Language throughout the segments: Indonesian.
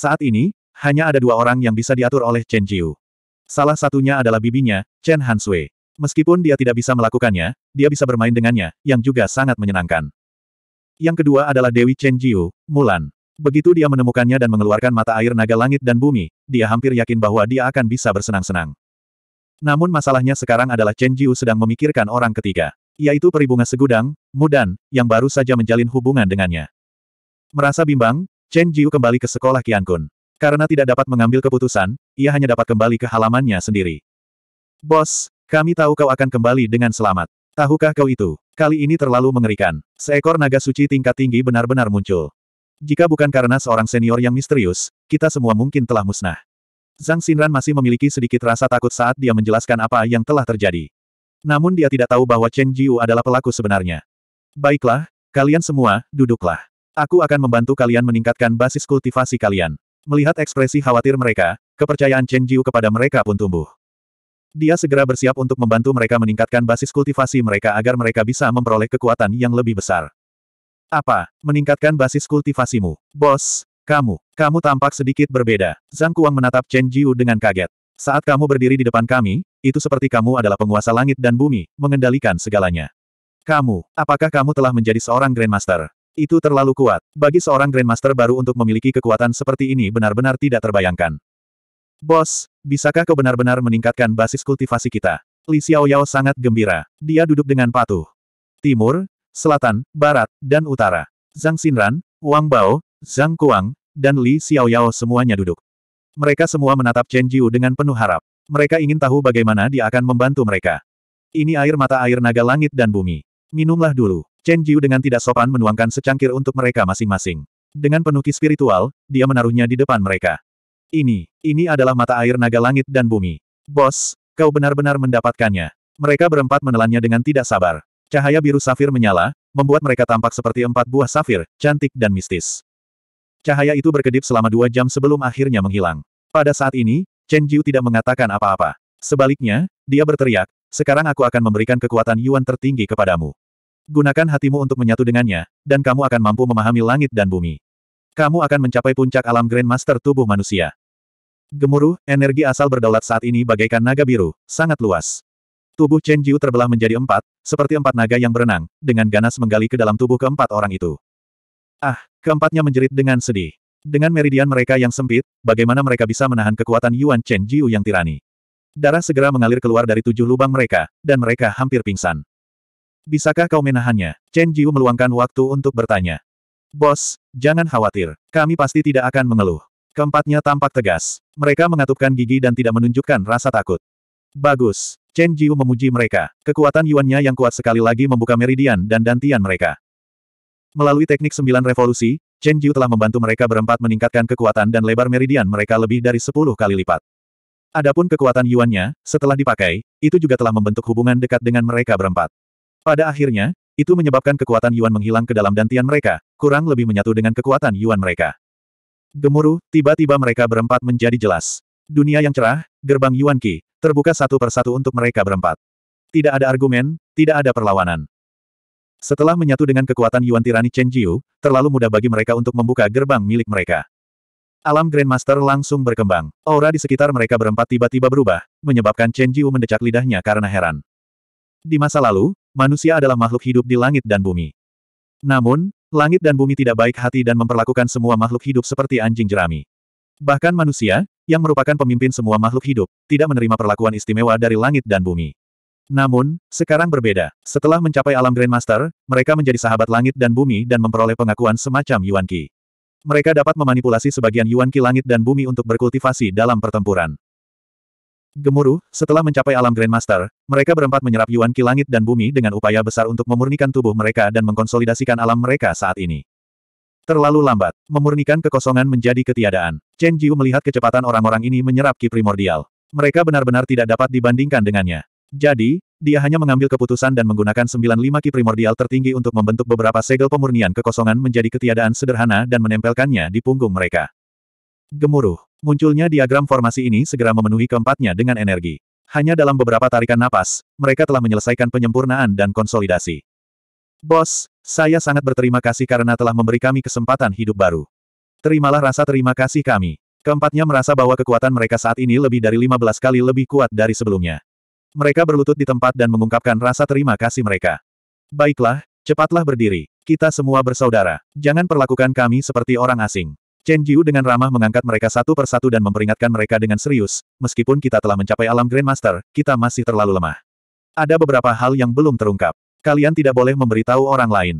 Saat ini, hanya ada dua orang yang bisa diatur oleh Chen Jiu. Salah satunya adalah bibinya, Chen Hansui. Meskipun dia tidak bisa melakukannya, dia bisa bermain dengannya, yang juga sangat menyenangkan. Yang kedua adalah Dewi Chen Jiu, Mulan. Begitu dia menemukannya dan mengeluarkan mata air naga langit dan bumi, dia hampir yakin bahwa dia akan bisa bersenang-senang. Namun masalahnya sekarang adalah Chen Jiu sedang memikirkan orang ketiga, yaitu peribunga segudang, Mudan, yang baru saja menjalin hubungan dengannya. Merasa bimbang, Chen Jiu kembali ke sekolah Qiankun. Karena tidak dapat mengambil keputusan, ia hanya dapat kembali ke halamannya sendiri. Bos, kami tahu kau akan kembali dengan selamat. Tahukah kau itu? Kali ini terlalu mengerikan. Seekor naga suci tingkat tinggi benar-benar muncul. Jika bukan karena seorang senior yang misterius, kita semua mungkin telah musnah. Zhang Xinran masih memiliki sedikit rasa takut saat dia menjelaskan apa yang telah terjadi. Namun dia tidak tahu bahwa Chen Jiu adalah pelaku sebenarnya. Baiklah, kalian semua, duduklah. Aku akan membantu kalian meningkatkan basis kultivasi kalian. Melihat ekspresi khawatir mereka, kepercayaan Chen Jiu kepada mereka pun tumbuh. Dia segera bersiap untuk membantu mereka meningkatkan basis kultivasi mereka agar mereka bisa memperoleh kekuatan yang lebih besar. Apa? Meningkatkan basis kultivasimu. Bos, kamu, kamu tampak sedikit berbeda. Zhang Kuang menatap Chen Jiu dengan kaget. Saat kamu berdiri di depan kami, itu seperti kamu adalah penguasa langit dan bumi, mengendalikan segalanya. Kamu, apakah kamu telah menjadi seorang Grandmaster? Itu terlalu kuat. Bagi seorang Grandmaster baru untuk memiliki kekuatan seperti ini benar-benar tidak terbayangkan. Bos, bisakah kau benar-benar meningkatkan basis kultivasi kita? Li Xiaoyao sangat gembira. Dia duduk dengan patuh. Timur, selatan, barat, dan utara. Zhang Xinran, Wang Bao, Zhang Kuang, dan Li Xiaoyao semuanya duduk. Mereka semua menatap Chen Jiu dengan penuh harap. Mereka ingin tahu bagaimana dia akan membantu mereka. Ini air mata air naga langit dan bumi. Minumlah dulu. Chen Jiu dengan tidak sopan menuangkan secangkir untuk mereka masing-masing. Dengan ki spiritual, dia menaruhnya di depan mereka. Ini, ini adalah mata air naga langit dan bumi. Bos, kau benar-benar mendapatkannya. Mereka berempat menelannya dengan tidak sabar. Cahaya biru safir menyala, membuat mereka tampak seperti empat buah safir, cantik dan mistis. Cahaya itu berkedip selama dua jam sebelum akhirnya menghilang. Pada saat ini, Chen Jiu tidak mengatakan apa-apa. Sebaliknya, dia berteriak, sekarang aku akan memberikan kekuatan Yuan tertinggi kepadamu. Gunakan hatimu untuk menyatu dengannya, dan kamu akan mampu memahami langit dan bumi. Kamu akan mencapai puncak alam Grandmaster tubuh manusia. Gemuruh, energi asal berdaulat saat ini bagaikan naga biru, sangat luas. Tubuh Chen Jiu terbelah menjadi empat, seperti empat naga yang berenang, dengan ganas menggali ke dalam tubuh keempat orang itu. Ah, keempatnya menjerit dengan sedih. Dengan meridian mereka yang sempit, bagaimana mereka bisa menahan kekuatan Yuan Chen Jiu yang tirani? Darah segera mengalir keluar dari tujuh lubang mereka, dan mereka hampir pingsan. Bisakah kau menahannya? Chen Jiu meluangkan waktu untuk bertanya. Bos, jangan khawatir. Kami pasti tidak akan mengeluh. Keempatnya tampak tegas. Mereka mengatupkan gigi dan tidak menunjukkan rasa takut. Bagus. Chen Jiu memuji mereka. Kekuatan Yuannya yang kuat sekali lagi membuka meridian dan dantian mereka. Melalui teknik sembilan revolusi, Chen Jiu telah membantu mereka berempat meningkatkan kekuatan dan lebar meridian mereka lebih dari sepuluh kali lipat. Adapun kekuatan Yuannya, setelah dipakai, itu juga telah membentuk hubungan dekat dengan mereka berempat. Pada akhirnya, itu menyebabkan kekuatan Yuan menghilang ke dalam dantian mereka, kurang lebih menyatu dengan kekuatan Yuan mereka. Gemuruh, tiba-tiba mereka berempat menjadi jelas. Dunia yang cerah, gerbang Yuan Qi, terbuka satu persatu untuk mereka berempat. Tidak ada argumen, tidak ada perlawanan. Setelah menyatu dengan kekuatan Yuan Tirani Chen Jiu, terlalu mudah bagi mereka untuk membuka gerbang milik mereka. Alam Grandmaster langsung berkembang. Aura di sekitar mereka berempat tiba-tiba berubah, menyebabkan Chen Jiu mendecak lidahnya karena heran. Di masa lalu, manusia adalah makhluk hidup di langit dan bumi. Namun, langit dan bumi tidak baik hati dan memperlakukan semua makhluk hidup seperti anjing jerami. Bahkan manusia, yang merupakan pemimpin semua makhluk hidup, tidak menerima perlakuan istimewa dari langit dan bumi. Namun, sekarang berbeda. Setelah mencapai alam Grandmaster, mereka menjadi sahabat langit dan bumi dan memperoleh pengakuan semacam Yuan Qi. Mereka dapat memanipulasi sebagian Yuan Qi langit dan bumi untuk berkultivasi dalam pertempuran. Gemuruh, setelah mencapai alam Grandmaster, mereka berempat menyerap Yuan Ki langit dan bumi dengan upaya besar untuk memurnikan tubuh mereka dan mengkonsolidasikan alam mereka saat ini. Terlalu lambat, memurnikan kekosongan menjadi ketiadaan. Chen Jiu melihat kecepatan orang-orang ini menyerap Ki primordial. Mereka benar-benar tidak dapat dibandingkan dengannya. Jadi, dia hanya mengambil keputusan dan menggunakan 95 Ki primordial tertinggi untuk membentuk beberapa segel pemurnian kekosongan menjadi ketiadaan sederhana dan menempelkannya di punggung mereka. Gemuruh. Munculnya diagram formasi ini segera memenuhi keempatnya dengan energi. Hanya dalam beberapa tarikan napas, mereka telah menyelesaikan penyempurnaan dan konsolidasi. Bos, saya sangat berterima kasih karena telah memberi kami kesempatan hidup baru. Terimalah rasa terima kasih kami. Keempatnya merasa bahwa kekuatan mereka saat ini lebih dari 15 kali lebih kuat dari sebelumnya. Mereka berlutut di tempat dan mengungkapkan rasa terima kasih mereka. Baiklah, cepatlah berdiri. Kita semua bersaudara. Jangan perlakukan kami seperti orang asing. Chen Jiu dengan ramah mengangkat mereka satu persatu dan memperingatkan mereka dengan serius, meskipun kita telah mencapai alam Grandmaster, kita masih terlalu lemah. Ada beberapa hal yang belum terungkap. Kalian tidak boleh memberitahu orang lain.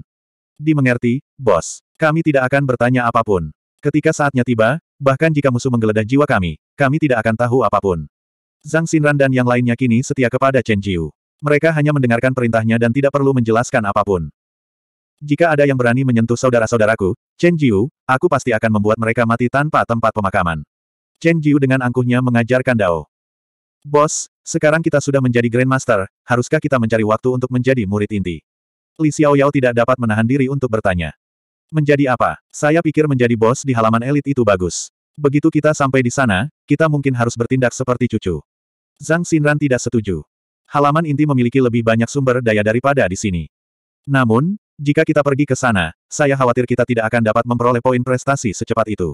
Dimengerti, bos. Kami tidak akan bertanya apapun. Ketika saatnya tiba, bahkan jika musuh menggeledah jiwa kami, kami tidak akan tahu apapun. Zhang Xinran dan yang lainnya kini setia kepada Chen Jiu. Mereka hanya mendengarkan perintahnya dan tidak perlu menjelaskan apapun. Jika ada yang berani menyentuh saudara-saudaraku, Chen Jiu, aku pasti akan membuat mereka mati tanpa tempat pemakaman. Chen Jiu dengan angkuhnya mengajarkan Dao. Bos, sekarang kita sudah menjadi Grandmaster, haruskah kita mencari waktu untuk menjadi murid inti? Li Xiaoyao tidak dapat menahan diri untuk bertanya. Menjadi apa? Saya pikir menjadi bos di halaman elit itu bagus. Begitu kita sampai di sana, kita mungkin harus bertindak seperti cucu. Zhang Xinran tidak setuju. Halaman inti memiliki lebih banyak sumber daya daripada di sini. Namun, jika kita pergi ke sana, saya khawatir kita tidak akan dapat memperoleh poin prestasi secepat itu.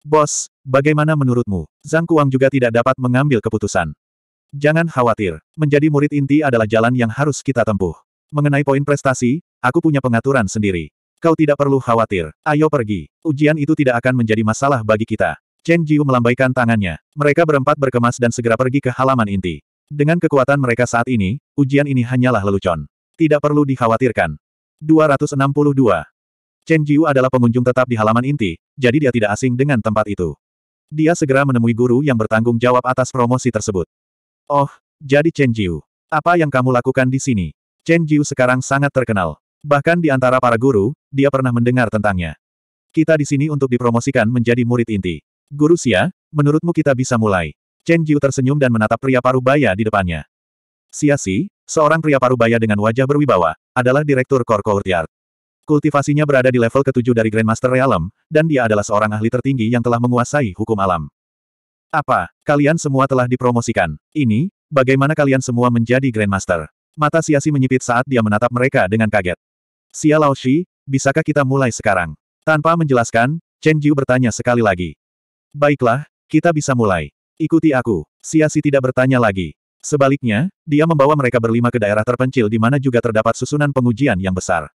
Bos, bagaimana menurutmu? Zhang Kuang juga tidak dapat mengambil keputusan. Jangan khawatir, menjadi murid inti adalah jalan yang harus kita tempuh. Mengenai poin prestasi, aku punya pengaturan sendiri. Kau tidak perlu khawatir, ayo pergi. Ujian itu tidak akan menjadi masalah bagi kita. Chen Jiu melambaikan tangannya. Mereka berempat berkemas dan segera pergi ke halaman inti. Dengan kekuatan mereka saat ini, ujian ini hanyalah lelucon. Tidak perlu dikhawatirkan. 262. Chen Jiu adalah pengunjung tetap di halaman inti, jadi dia tidak asing dengan tempat itu. Dia segera menemui guru yang bertanggung jawab atas promosi tersebut. Oh, jadi Chen Jiu. Apa yang kamu lakukan di sini? Chen Jiu sekarang sangat terkenal. Bahkan di antara para guru, dia pernah mendengar tentangnya. Kita di sini untuk dipromosikan menjadi murid inti. Guru Xia, menurutmu kita bisa mulai? Chen Jiu tersenyum dan menatap pria paruh baya di depannya. Xia si, seorang pria paruh baya dengan wajah berwibawa, adalah Direktur Core Courtyard. Kultivasinya berada di level ketujuh dari Grandmaster Realm, dan dia adalah seorang ahli tertinggi yang telah menguasai hukum alam. Apa, kalian semua telah dipromosikan? Ini, bagaimana kalian semua menjadi Grandmaster? Mata Siasi menyipit saat dia menatap mereka dengan kaget. Xia Shi, bisakah kita mulai sekarang? Tanpa menjelaskan, Chen Jiu bertanya sekali lagi. Baiklah, kita bisa mulai. Ikuti aku. Siasi tidak bertanya lagi. Sebaliknya, dia membawa mereka berlima ke daerah terpencil di mana juga terdapat susunan pengujian yang besar.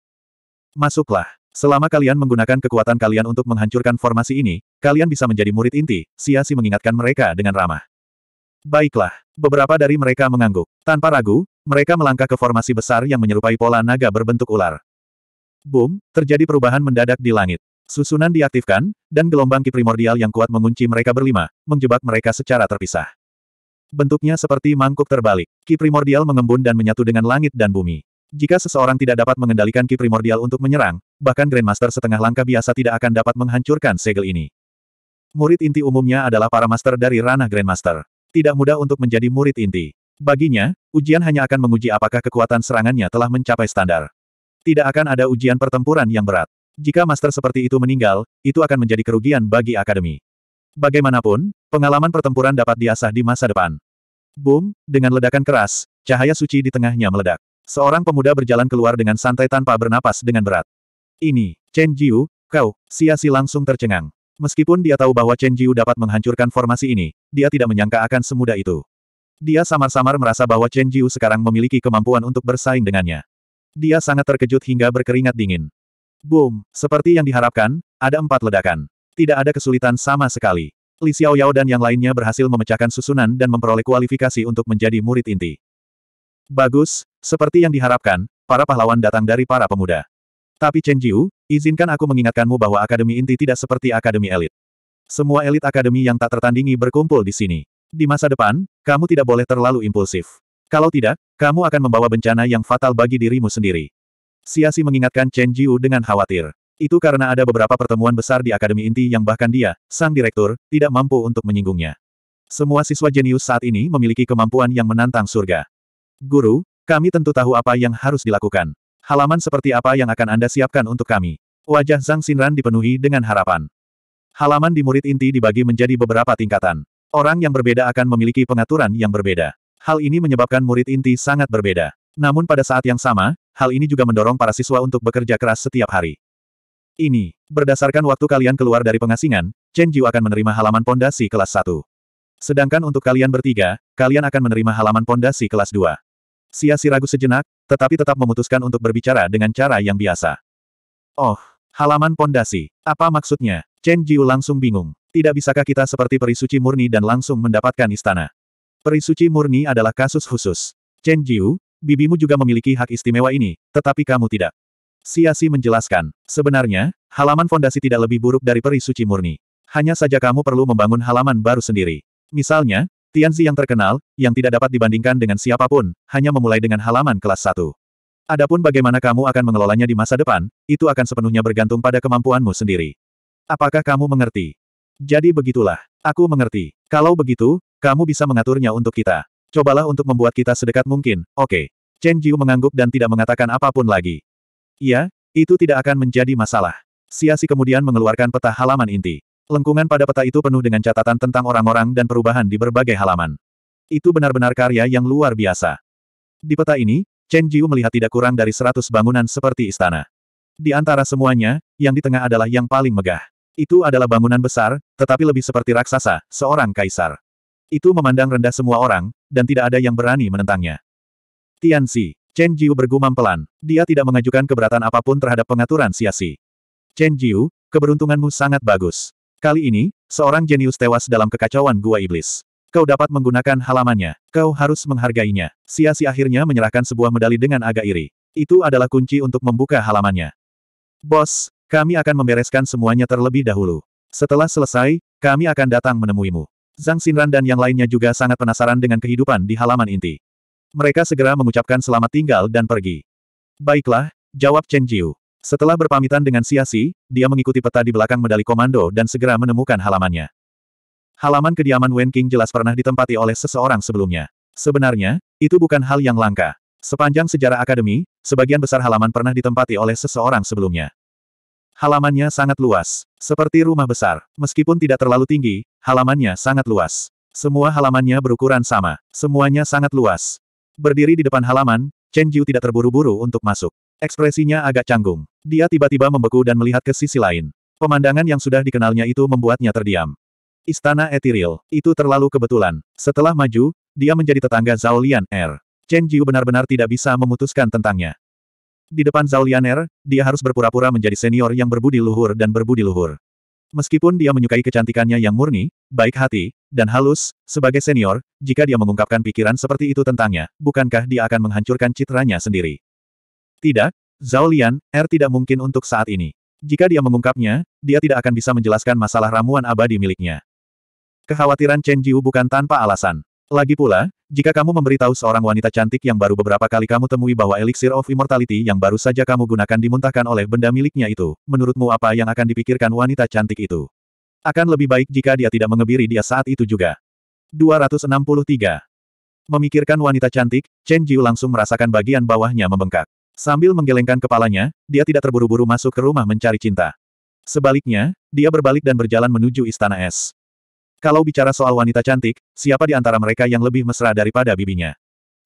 Masuklah. Selama kalian menggunakan kekuatan kalian untuk menghancurkan formasi ini, kalian bisa menjadi murid inti, Siasi mengingatkan mereka dengan ramah. Baiklah, beberapa dari mereka mengangguk. Tanpa ragu, mereka melangkah ke formasi besar yang menyerupai pola naga berbentuk ular. Boom, terjadi perubahan mendadak di langit. Susunan diaktifkan, dan gelombang ki primordial yang kuat mengunci mereka berlima, menjebak mereka secara terpisah. Bentuknya seperti mangkuk terbalik. Ki primordial mengembun dan menyatu dengan langit dan bumi. Jika seseorang tidak dapat mengendalikan ki primordial untuk menyerang, bahkan Grandmaster setengah langkah biasa tidak akan dapat menghancurkan segel ini. Murid inti umumnya adalah para master dari ranah Grandmaster. Tidak mudah untuk menjadi murid inti. Baginya, ujian hanya akan menguji apakah kekuatan serangannya telah mencapai standar. Tidak akan ada ujian pertempuran yang berat. Jika master seperti itu meninggal, itu akan menjadi kerugian bagi akademi. Bagaimanapun, pengalaman pertempuran dapat diasah di masa depan. Boom, dengan ledakan keras, cahaya suci di tengahnya meledak. Seorang pemuda berjalan keluar dengan santai tanpa bernapas dengan berat. Ini, Chen Jiu, kau, Sia si langsung tercengang. Meskipun dia tahu bahwa Chen Jiu dapat menghancurkan formasi ini, dia tidak menyangka akan semudah itu. Dia samar-samar merasa bahwa Chen Jiu sekarang memiliki kemampuan untuk bersaing dengannya. Dia sangat terkejut hingga berkeringat dingin. Boom, seperti yang diharapkan, ada empat ledakan. Tidak ada kesulitan sama sekali. Li Xiaoyao dan yang lainnya berhasil memecahkan susunan dan memperoleh kualifikasi untuk menjadi murid inti. Bagus, seperti yang diharapkan, para pahlawan datang dari para pemuda. Tapi Chen Jiu, izinkan aku mengingatkanmu bahwa akademi inti tidak seperti akademi elit. Semua elit akademi yang tak tertandingi berkumpul di sini. Di masa depan, kamu tidak boleh terlalu impulsif. Kalau tidak, kamu akan membawa bencana yang fatal bagi dirimu sendiri. Siasi mengingatkan Chen Jiu dengan khawatir. Itu karena ada beberapa pertemuan besar di Akademi Inti yang bahkan dia, sang direktur, tidak mampu untuk menyinggungnya. Semua siswa jenius saat ini memiliki kemampuan yang menantang surga. Guru, kami tentu tahu apa yang harus dilakukan. Halaman seperti apa yang akan Anda siapkan untuk kami? Wajah Zhang Xinran dipenuhi dengan harapan. Halaman di murid inti dibagi menjadi beberapa tingkatan. Orang yang berbeda akan memiliki pengaturan yang berbeda. Hal ini menyebabkan murid inti sangat berbeda. Namun pada saat yang sama, hal ini juga mendorong para siswa untuk bekerja keras setiap hari ini. Berdasarkan waktu kalian keluar dari pengasingan, Chen Jiu akan menerima halaman pondasi kelas 1. Sedangkan untuk kalian bertiga, kalian akan menerima halaman pondasi kelas 2. Sia si ragu sejenak, tetapi tetap memutuskan untuk berbicara dengan cara yang biasa. Oh, halaman pondasi. Apa maksudnya? Chen Jiu langsung bingung. Tidak bisakah kita seperti perisuci murni dan langsung mendapatkan istana? Perisuci murni adalah kasus khusus. Chen Jiu, bibimu juga memiliki hak istimewa ini, tetapi kamu tidak. Siasi menjelaskan, sebenarnya, halaman fondasi tidak lebih buruk dari peri suci murni. Hanya saja kamu perlu membangun halaman baru sendiri. Misalnya, Tianzi yang terkenal, yang tidak dapat dibandingkan dengan siapapun, hanya memulai dengan halaman kelas 1. Adapun bagaimana kamu akan mengelolanya di masa depan, itu akan sepenuhnya bergantung pada kemampuanmu sendiri. Apakah kamu mengerti? Jadi begitulah. Aku mengerti. Kalau begitu, kamu bisa mengaturnya untuk kita. Cobalah untuk membuat kita sedekat mungkin, oke. Okay. Chen Jiu mengangguk dan tidak mengatakan apapun lagi. Iya, itu tidak akan menjadi masalah. Siasi kemudian mengeluarkan peta halaman inti. Lengkungan pada peta itu penuh dengan catatan tentang orang-orang dan perubahan di berbagai halaman. Itu benar-benar karya yang luar biasa. Di peta ini, Chen Jiu melihat tidak kurang dari seratus bangunan seperti istana. Di antara semuanya, yang di tengah adalah yang paling megah. Itu adalah bangunan besar, tetapi lebih seperti raksasa, seorang kaisar. Itu memandang rendah semua orang, dan tidak ada yang berani menentangnya. Tian Tianxi, Chen Jiu bergumam pelan. Dia tidak mengajukan keberatan apapun terhadap pengaturan Sia siasi. Chen Jiu, keberuntunganmu sangat bagus. Kali ini, seorang jenius tewas dalam kekacauan gua iblis. Kau dapat menggunakan halamannya. Kau harus menghargainya. Sia Siasi akhirnya menyerahkan sebuah medali dengan agak iri. Itu adalah kunci untuk membuka halamannya. Bos, kami akan membereskan semuanya terlebih dahulu. Setelah selesai, kami akan datang menemuimu. Zhang Xinran dan yang lainnya juga sangat penasaran dengan kehidupan di halaman inti. Mereka segera mengucapkan selamat tinggal dan pergi. Baiklah, jawab Chen Jiu. Setelah berpamitan dengan Siasi, dia mengikuti peta di belakang medali komando dan segera menemukan halamannya. Halaman kediaman Wen King jelas pernah ditempati oleh seseorang sebelumnya. Sebenarnya, itu bukan hal yang langka. Sepanjang sejarah akademi, sebagian besar halaman pernah ditempati oleh seseorang sebelumnya. Halamannya sangat luas, seperti rumah besar. Meskipun tidak terlalu tinggi, halamannya sangat luas. Semua halamannya berukuran sama, semuanya sangat luas. Berdiri di depan halaman, Chen Jiu tidak terburu-buru untuk masuk. Ekspresinya agak canggung. Dia tiba-tiba membeku dan melihat ke sisi lain. Pemandangan yang sudah dikenalnya itu membuatnya terdiam. Istana Etiril, itu terlalu kebetulan. Setelah maju, dia menjadi tetangga Zhao Lian Er. Chen Jiu benar-benar tidak bisa memutuskan tentangnya. Di depan Zhao Lian Er, dia harus berpura-pura menjadi senior yang berbudi luhur dan berbudi luhur. Meskipun dia menyukai kecantikannya yang murni, baik hati, dan halus, sebagai senior, jika dia mengungkapkan pikiran seperti itu tentangnya, bukankah dia akan menghancurkan citranya sendiri? Tidak, Zhao Lian, R er tidak mungkin untuk saat ini. Jika dia mengungkapnya, dia tidak akan bisa menjelaskan masalah ramuan abadi miliknya. Kekhawatiran Chen Jiu bukan tanpa alasan. Lagi pula, jika kamu memberitahu seorang wanita cantik yang baru beberapa kali kamu temui bahwa elixir of immortality yang baru saja kamu gunakan dimuntahkan oleh benda miliknya itu, menurutmu apa yang akan dipikirkan wanita cantik itu? Akan lebih baik jika dia tidak mengebiri dia saat itu juga. 263. Memikirkan wanita cantik, Chen Jiu langsung merasakan bagian bawahnya membengkak. Sambil menggelengkan kepalanya, dia tidak terburu-buru masuk ke rumah mencari cinta. Sebaliknya, dia berbalik dan berjalan menuju istana es. Kalau bicara soal wanita cantik, siapa di antara mereka yang lebih mesra daripada bibinya?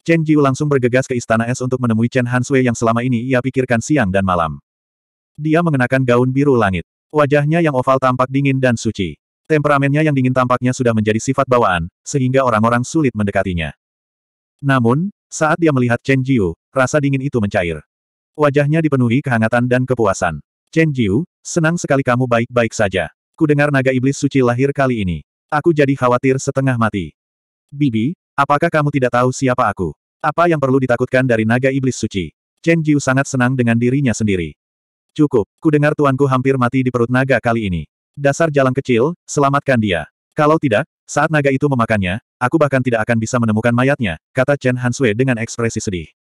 Chen Jiu langsung bergegas ke istana es untuk menemui Chen Hansue yang selama ini ia pikirkan siang dan malam. Dia mengenakan gaun biru langit. Wajahnya yang oval tampak dingin dan suci. Temperamennya yang dingin tampaknya sudah menjadi sifat bawaan, sehingga orang-orang sulit mendekatinya. Namun, saat dia melihat Chen Jiu, rasa dingin itu mencair. Wajahnya dipenuhi kehangatan dan kepuasan. Chen Jiu, senang sekali kamu baik-baik saja. Kudengar naga iblis suci lahir kali ini. Aku jadi khawatir setengah mati. Bibi, apakah kamu tidak tahu siapa aku? Apa yang perlu ditakutkan dari naga iblis suci? Chen Jiu sangat senang dengan dirinya sendiri. Cukup, kudengar tuanku hampir mati di perut naga kali ini. Dasar jalan kecil, selamatkan dia. Kalau tidak, saat naga itu memakannya, aku bahkan tidak akan bisa menemukan mayatnya, kata Chen Hansue dengan ekspresi sedih.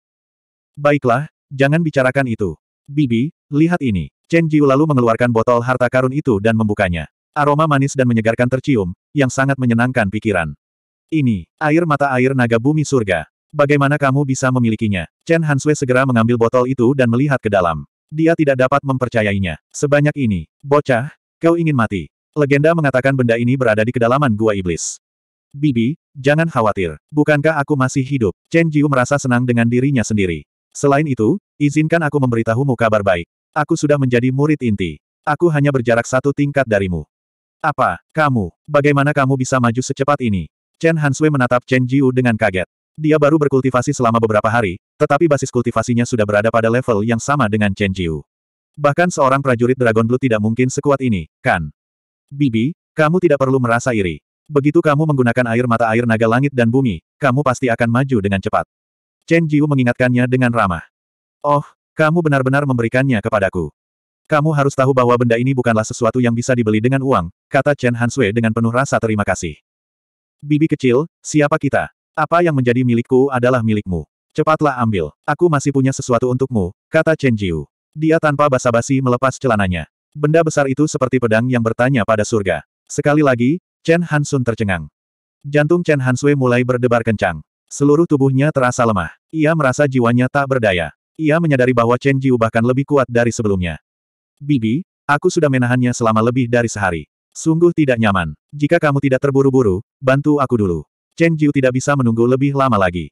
Baiklah, jangan bicarakan itu. Bibi, lihat ini. Chen Jiu lalu mengeluarkan botol harta karun itu dan membukanya. Aroma manis dan menyegarkan tercium, yang sangat menyenangkan pikiran. Ini, air mata air naga bumi surga. Bagaimana kamu bisa memilikinya? Chen Hansue segera mengambil botol itu dan melihat ke dalam. Dia tidak dapat mempercayainya. Sebanyak ini, bocah, Kau ingin mati. Legenda mengatakan benda ini berada di kedalaman gua iblis. Bibi, jangan khawatir. Bukankah aku masih hidup? Chen Jiu merasa senang dengan dirinya sendiri. Selain itu, izinkan aku memberitahumu kabar baik. Aku sudah menjadi murid inti. Aku hanya berjarak satu tingkat darimu. Apa, kamu, bagaimana kamu bisa maju secepat ini? Chen Hansui menatap Chen Jiu dengan kaget. Dia baru berkultivasi selama beberapa hari, tetapi basis kultivasinya sudah berada pada level yang sama dengan Chen Jiu. Bahkan seorang prajurit Dragon Blue tidak mungkin sekuat ini, kan? Bibi, kamu tidak perlu merasa iri. Begitu kamu menggunakan air mata air naga langit dan bumi, kamu pasti akan maju dengan cepat. Chen Jiu mengingatkannya dengan ramah. Oh, kamu benar-benar memberikannya kepadaku. Kamu harus tahu bahwa benda ini bukanlah sesuatu yang bisa dibeli dengan uang, kata Chen Hansue dengan penuh rasa terima kasih. Bibi kecil, siapa kita? Apa yang menjadi milikku adalah milikmu. Cepatlah ambil, aku masih punya sesuatu untukmu, kata Chen Jiu. Dia tanpa basa-basi melepas celananya. Benda besar itu seperti pedang yang bertanya pada surga. Sekali lagi, Chen Hansun tercengang. Jantung Chen Hansui mulai berdebar kencang. Seluruh tubuhnya terasa lemah. Ia merasa jiwanya tak berdaya. Ia menyadari bahwa Chen Jiu bahkan lebih kuat dari sebelumnya. Bibi, aku sudah menahannya selama lebih dari sehari. Sungguh tidak nyaman. Jika kamu tidak terburu-buru, bantu aku dulu. Chen Jiu tidak bisa menunggu lebih lama lagi.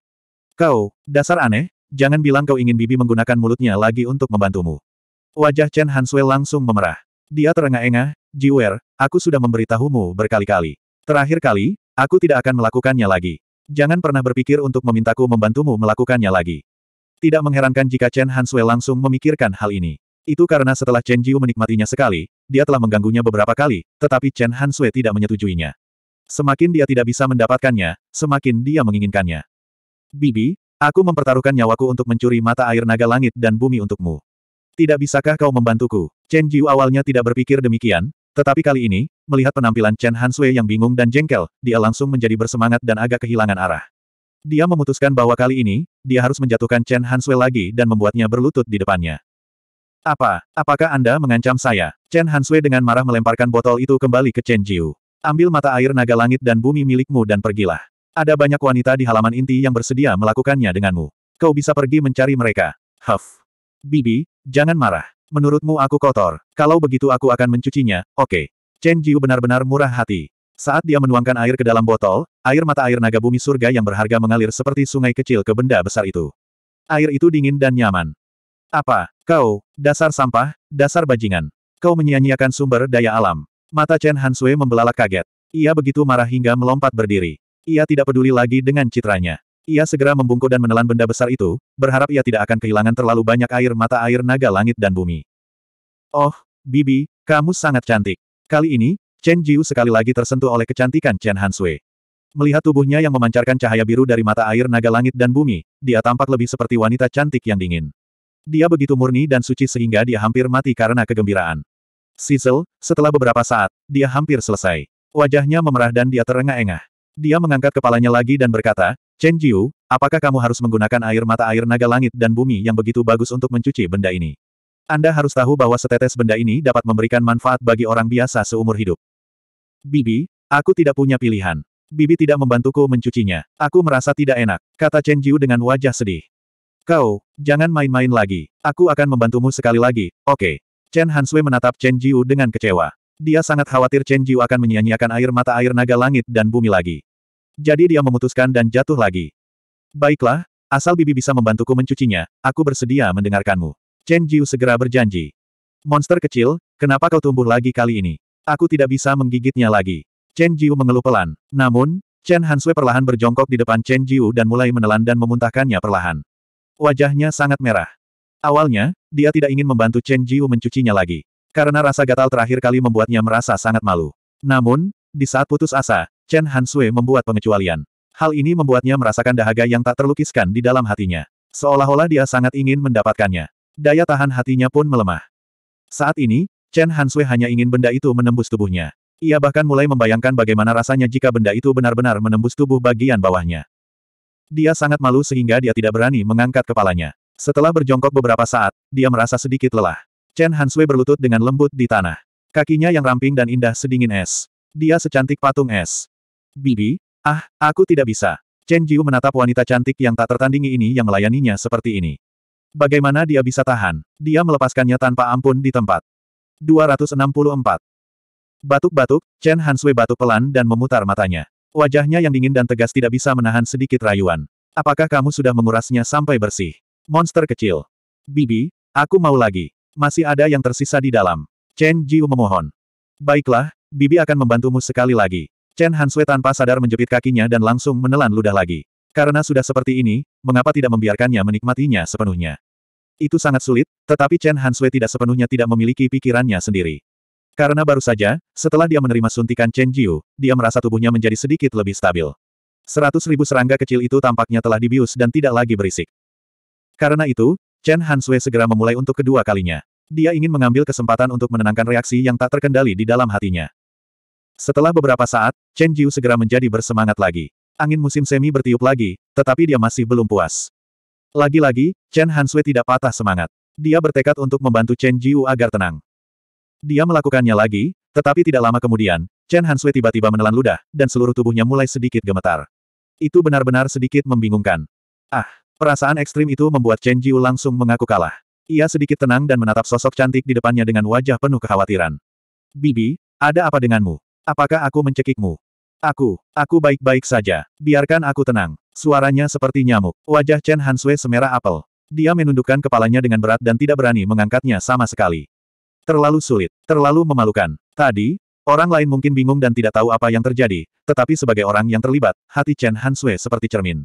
Kau, dasar aneh, Jangan bilang kau ingin bibi menggunakan mulutnya lagi untuk membantumu. Wajah Chen Hanswe langsung memerah. Dia terengah-engah, Jiwer, aku sudah memberitahumu berkali-kali. Terakhir kali, aku tidak akan melakukannya lagi. Jangan pernah berpikir untuk memintaku membantumu melakukannya lagi. Tidak mengherankan jika Chen Hanswe langsung memikirkan hal ini. Itu karena setelah Chen Jiu menikmatinya sekali, dia telah mengganggunya beberapa kali, tetapi Chen Hanswe tidak menyetujuinya. Semakin dia tidak bisa mendapatkannya, semakin dia menginginkannya. Bibi, Aku mempertaruhkan nyawaku untuk mencuri mata air naga langit dan bumi untukmu. Tidak bisakah kau membantuku? Chen Jiu awalnya tidak berpikir demikian, tetapi kali ini, melihat penampilan Chen Hansue yang bingung dan jengkel, dia langsung menjadi bersemangat dan agak kehilangan arah. Dia memutuskan bahwa kali ini, dia harus menjatuhkan Chen Hansue lagi dan membuatnya berlutut di depannya. Apa? Apakah Anda mengancam saya? Chen Hansue dengan marah melemparkan botol itu kembali ke Chen Jiu. Ambil mata air naga langit dan bumi milikmu dan pergilah. Ada banyak wanita di halaman inti yang bersedia melakukannya denganmu. Kau bisa pergi mencari mereka. Huff. Bibi, jangan marah. Menurutmu aku kotor. Kalau begitu aku akan mencucinya, oke. Okay. Chen Jiu benar-benar murah hati. Saat dia menuangkan air ke dalam botol, air mata air naga bumi surga yang berharga mengalir seperti sungai kecil ke benda besar itu. Air itu dingin dan nyaman. Apa, kau, dasar sampah, dasar bajingan. Kau menyia-nyiakan sumber daya alam. Mata Chen Hansue membelalak kaget. Ia begitu marah hingga melompat berdiri. Ia tidak peduli lagi dengan citranya. Ia segera membungkuk dan menelan benda besar itu, berharap ia tidak akan kehilangan terlalu banyak air mata air naga langit dan bumi. Oh, Bibi, kamu sangat cantik. Kali ini, Chen Jiu sekali lagi tersentuh oleh kecantikan Chen Hansui. Melihat tubuhnya yang memancarkan cahaya biru dari mata air naga langit dan bumi, dia tampak lebih seperti wanita cantik yang dingin. Dia begitu murni dan suci sehingga dia hampir mati karena kegembiraan. Sizzle, setelah beberapa saat, dia hampir selesai. Wajahnya memerah dan dia terengah-engah. Dia mengangkat kepalanya lagi dan berkata, Chen Jiu, apakah kamu harus menggunakan air mata air naga langit dan bumi yang begitu bagus untuk mencuci benda ini? Anda harus tahu bahwa setetes benda ini dapat memberikan manfaat bagi orang biasa seumur hidup. Bibi, aku tidak punya pilihan. Bibi tidak membantuku mencucinya. Aku merasa tidak enak, kata Chen Jiu dengan wajah sedih. Kau, jangan main-main lagi. Aku akan membantumu sekali lagi, oke. Okay. Chen Hanswe menatap Chen Jiu dengan kecewa. Dia sangat khawatir Chen Jiu akan menyia-nyiakan air mata air naga langit dan bumi lagi. Jadi dia memutuskan dan jatuh lagi. Baiklah, asal Bibi bisa membantuku mencucinya, aku bersedia mendengarkanmu. Chen Jiu segera berjanji. Monster kecil, kenapa kau tumbuh lagi kali ini? Aku tidak bisa menggigitnya lagi. Chen Jiu mengeluh pelan. Namun, Chen Hansue perlahan berjongkok di depan Chen Jiu dan mulai menelan dan memuntahkannya perlahan. Wajahnya sangat merah. Awalnya, dia tidak ingin membantu Chen Jiu mencucinya lagi. Karena rasa gatal terakhir kali membuatnya merasa sangat malu. Namun, di saat putus asa, Chen Hansue membuat pengecualian. Hal ini membuatnya merasakan dahaga yang tak terlukiskan di dalam hatinya. Seolah-olah dia sangat ingin mendapatkannya. Daya tahan hatinya pun melemah. Saat ini, Chen Hansue hanya ingin benda itu menembus tubuhnya. Ia bahkan mulai membayangkan bagaimana rasanya jika benda itu benar-benar menembus tubuh bagian bawahnya. Dia sangat malu sehingga dia tidak berani mengangkat kepalanya. Setelah berjongkok beberapa saat, dia merasa sedikit lelah. Chen Hansui berlutut dengan lembut di tanah. Kakinya yang ramping dan indah sedingin es. Dia secantik patung es. Bibi, ah, aku tidak bisa. Chen Jiu menatap wanita cantik yang tak tertandingi ini yang melayaninya seperti ini. Bagaimana dia bisa tahan? Dia melepaskannya tanpa ampun di tempat. 264. Batuk-batuk, Chen Hanswe batuk pelan dan memutar matanya. Wajahnya yang dingin dan tegas tidak bisa menahan sedikit rayuan. Apakah kamu sudah mengurasnya sampai bersih? Monster kecil. Bibi, aku mau lagi. Masih ada yang tersisa di dalam. Chen Jiu memohon. Baiklah, Bibi akan membantumu sekali lagi. Chen Hanshui tanpa sadar menjepit kakinya dan langsung menelan ludah lagi. Karena sudah seperti ini, mengapa tidak membiarkannya menikmatinya sepenuhnya? Itu sangat sulit, tetapi Chen Hanshui tidak sepenuhnya tidak memiliki pikirannya sendiri. Karena baru saja, setelah dia menerima suntikan Chen Jiu, dia merasa tubuhnya menjadi sedikit lebih stabil. Seratus ribu serangga kecil itu tampaknya telah dibius dan tidak lagi berisik. Karena itu, Chen Hanshui segera memulai untuk kedua kalinya. Dia ingin mengambil kesempatan untuk menenangkan reaksi yang tak terkendali di dalam hatinya. Setelah beberapa saat, Chen Jiu segera menjadi bersemangat lagi. Angin musim semi bertiup lagi, tetapi dia masih belum puas. Lagi-lagi, Chen Hanswe tidak patah semangat. Dia bertekad untuk membantu Chen Jiu agar tenang. Dia melakukannya lagi, tetapi tidak lama kemudian, Chen Hanswe tiba-tiba menelan ludah, dan seluruh tubuhnya mulai sedikit gemetar. Itu benar-benar sedikit membingungkan. Ah, perasaan ekstrim itu membuat Chen Jiu langsung mengaku kalah. Ia sedikit tenang dan menatap sosok cantik di depannya dengan wajah penuh kekhawatiran. Bibi, ada apa denganmu? Apakah aku mencekikmu? Aku, aku baik-baik saja. Biarkan aku tenang. Suaranya seperti nyamuk. Wajah Chen Hanswe semerah apel. Dia menundukkan kepalanya dengan berat dan tidak berani mengangkatnya sama sekali. Terlalu sulit, terlalu memalukan. Tadi, orang lain mungkin bingung dan tidak tahu apa yang terjadi, tetapi sebagai orang yang terlibat, hati Chen Hanswe seperti cermin.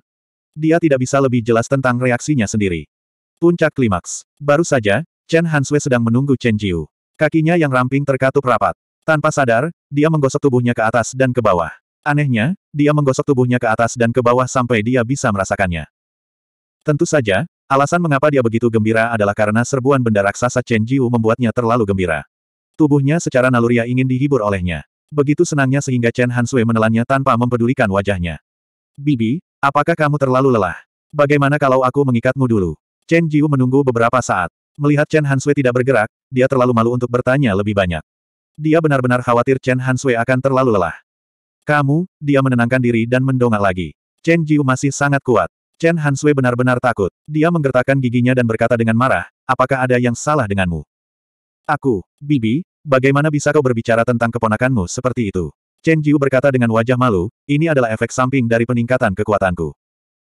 Dia tidak bisa lebih jelas tentang reaksinya sendiri. Puncak klimaks. Baru saja, Chen Hanswe sedang menunggu Chen Jiu. Kakinya yang ramping terkatup rapat. Tanpa sadar, dia menggosok tubuhnya ke atas dan ke bawah. Anehnya, dia menggosok tubuhnya ke atas dan ke bawah sampai dia bisa merasakannya. Tentu saja, alasan mengapa dia begitu gembira adalah karena serbuan benda raksasa Chen Jiu membuatnya terlalu gembira. Tubuhnya secara naluriah ingin dihibur olehnya. Begitu senangnya sehingga Chen Han menelannya tanpa mempedulikan wajahnya. Bibi, apakah kamu terlalu lelah? Bagaimana kalau aku mengikatmu dulu? Chen Jiu menunggu beberapa saat. Melihat Chen Han tidak bergerak, dia terlalu malu untuk bertanya lebih banyak. Dia benar-benar khawatir Chen Hansui akan terlalu lelah. Kamu, dia menenangkan diri dan mendongak lagi. Chen Jiu masih sangat kuat. Chen Hansui benar-benar takut. Dia menggertakkan giginya dan berkata dengan marah, apakah ada yang salah denganmu? Aku, Bibi, bagaimana bisa kau berbicara tentang keponakanmu seperti itu? Chen Jiu berkata dengan wajah malu, ini adalah efek samping dari peningkatan kekuatanku.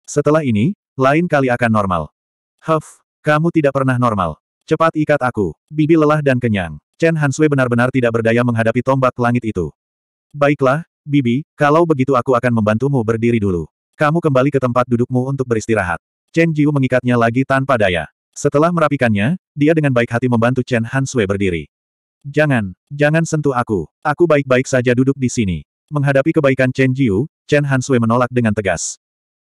Setelah ini, lain kali akan normal. Huff, kamu tidak pernah normal. Cepat ikat aku, bibi lelah dan kenyang. Chen Hansui benar-benar tidak berdaya menghadapi tombak langit itu. Baiklah, Bibi, kalau begitu aku akan membantumu berdiri dulu. Kamu kembali ke tempat dudukmu untuk beristirahat. Chen Jiu mengikatnya lagi tanpa daya. Setelah merapikannya, dia dengan baik hati membantu Chen Hansui berdiri. Jangan, jangan sentuh aku. Aku baik-baik saja duduk di sini. Menghadapi kebaikan Chen Jiu, Chen Hansui menolak dengan tegas.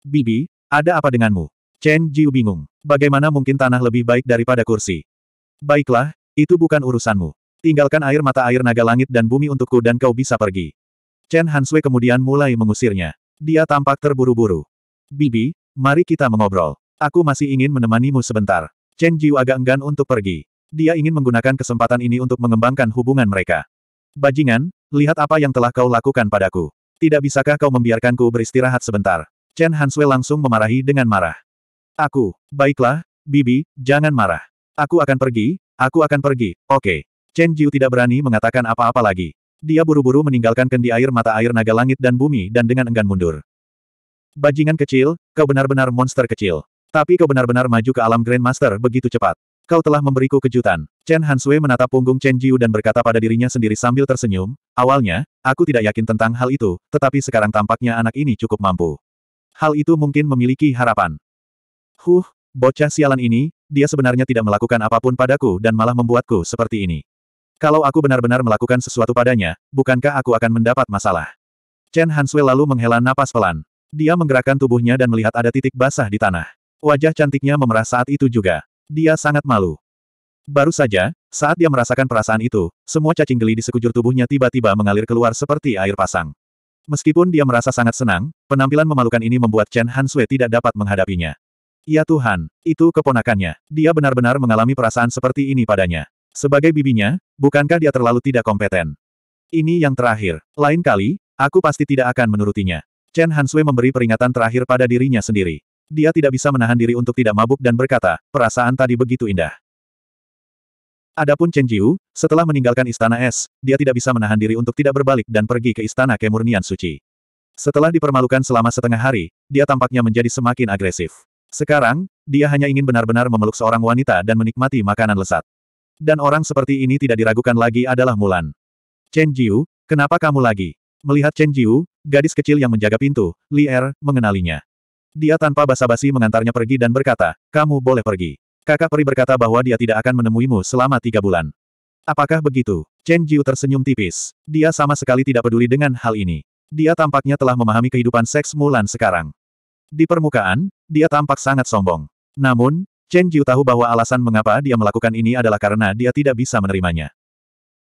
Bibi, ada apa denganmu? Chen Jiu bingung. Bagaimana mungkin tanah lebih baik daripada kursi? Baiklah, itu bukan urusanmu. Tinggalkan air mata air naga langit dan bumi untukku dan kau bisa pergi. Chen Hanswe kemudian mulai mengusirnya. Dia tampak terburu-buru. Bibi, mari kita mengobrol. Aku masih ingin menemanimu sebentar. Chen Jiu agak enggan untuk pergi. Dia ingin menggunakan kesempatan ini untuk mengembangkan hubungan mereka. Bajingan, lihat apa yang telah kau lakukan padaku. Tidak bisakah kau membiarkanku beristirahat sebentar? Chen Hanswe langsung memarahi dengan marah. Aku, baiklah, Bibi, jangan marah. Aku akan pergi, aku akan pergi, oke. Okay. Chen Jiu tidak berani mengatakan apa-apa lagi. Dia buru-buru meninggalkan kendi air mata air naga langit dan bumi dan dengan enggan mundur. Bajingan kecil, kau benar-benar monster kecil. Tapi kau benar-benar maju ke alam Grandmaster begitu cepat. Kau telah memberiku kejutan. Chen Hansue menatap punggung Chen Jiu dan berkata pada dirinya sendiri sambil tersenyum, awalnya, aku tidak yakin tentang hal itu, tetapi sekarang tampaknya anak ini cukup mampu. Hal itu mungkin memiliki harapan. Huh, bocah sialan ini, dia sebenarnya tidak melakukan apapun padaku dan malah membuatku seperti ini. Kalau aku benar-benar melakukan sesuatu padanya, bukankah aku akan mendapat masalah? Chen Hansue lalu menghela napas pelan. Dia menggerakkan tubuhnya dan melihat ada titik basah di tanah. Wajah cantiknya memerah saat itu juga. Dia sangat malu. Baru saja, saat dia merasakan perasaan itu, semua cacing geli di sekujur tubuhnya tiba-tiba mengalir keluar seperti air pasang. Meskipun dia merasa sangat senang, penampilan memalukan ini membuat Chen Hansue tidak dapat menghadapinya. Ya Tuhan, itu keponakannya. Dia benar-benar mengalami perasaan seperti ini padanya. Sebagai bibinya, bukankah dia terlalu tidak kompeten? Ini yang terakhir. Lain kali, aku pasti tidak akan menurutinya. Chen Hansui memberi peringatan terakhir pada dirinya sendiri. Dia tidak bisa menahan diri untuk tidak mabuk dan berkata, perasaan tadi begitu indah. Adapun Chen Jiu, setelah meninggalkan istana es, dia tidak bisa menahan diri untuk tidak berbalik dan pergi ke istana kemurnian suci. Setelah dipermalukan selama setengah hari, dia tampaknya menjadi semakin agresif. Sekarang, dia hanya ingin benar-benar memeluk seorang wanita dan menikmati makanan lesat. Dan orang seperti ini tidak diragukan lagi adalah Mulan. Chen Jiu, kenapa kamu lagi? Melihat Chen Jiu, gadis kecil yang menjaga pintu, Li Er, mengenalinya. Dia tanpa basa-basi mengantarnya pergi dan berkata, kamu boleh pergi. Kakak peri berkata bahwa dia tidak akan menemuimu selama tiga bulan. Apakah begitu? Chen Jiu tersenyum tipis. Dia sama sekali tidak peduli dengan hal ini. Dia tampaknya telah memahami kehidupan seks Mulan sekarang. Di permukaan, dia tampak sangat sombong. Namun, Chen Jiu tahu bahwa alasan mengapa dia melakukan ini adalah karena dia tidak bisa menerimanya.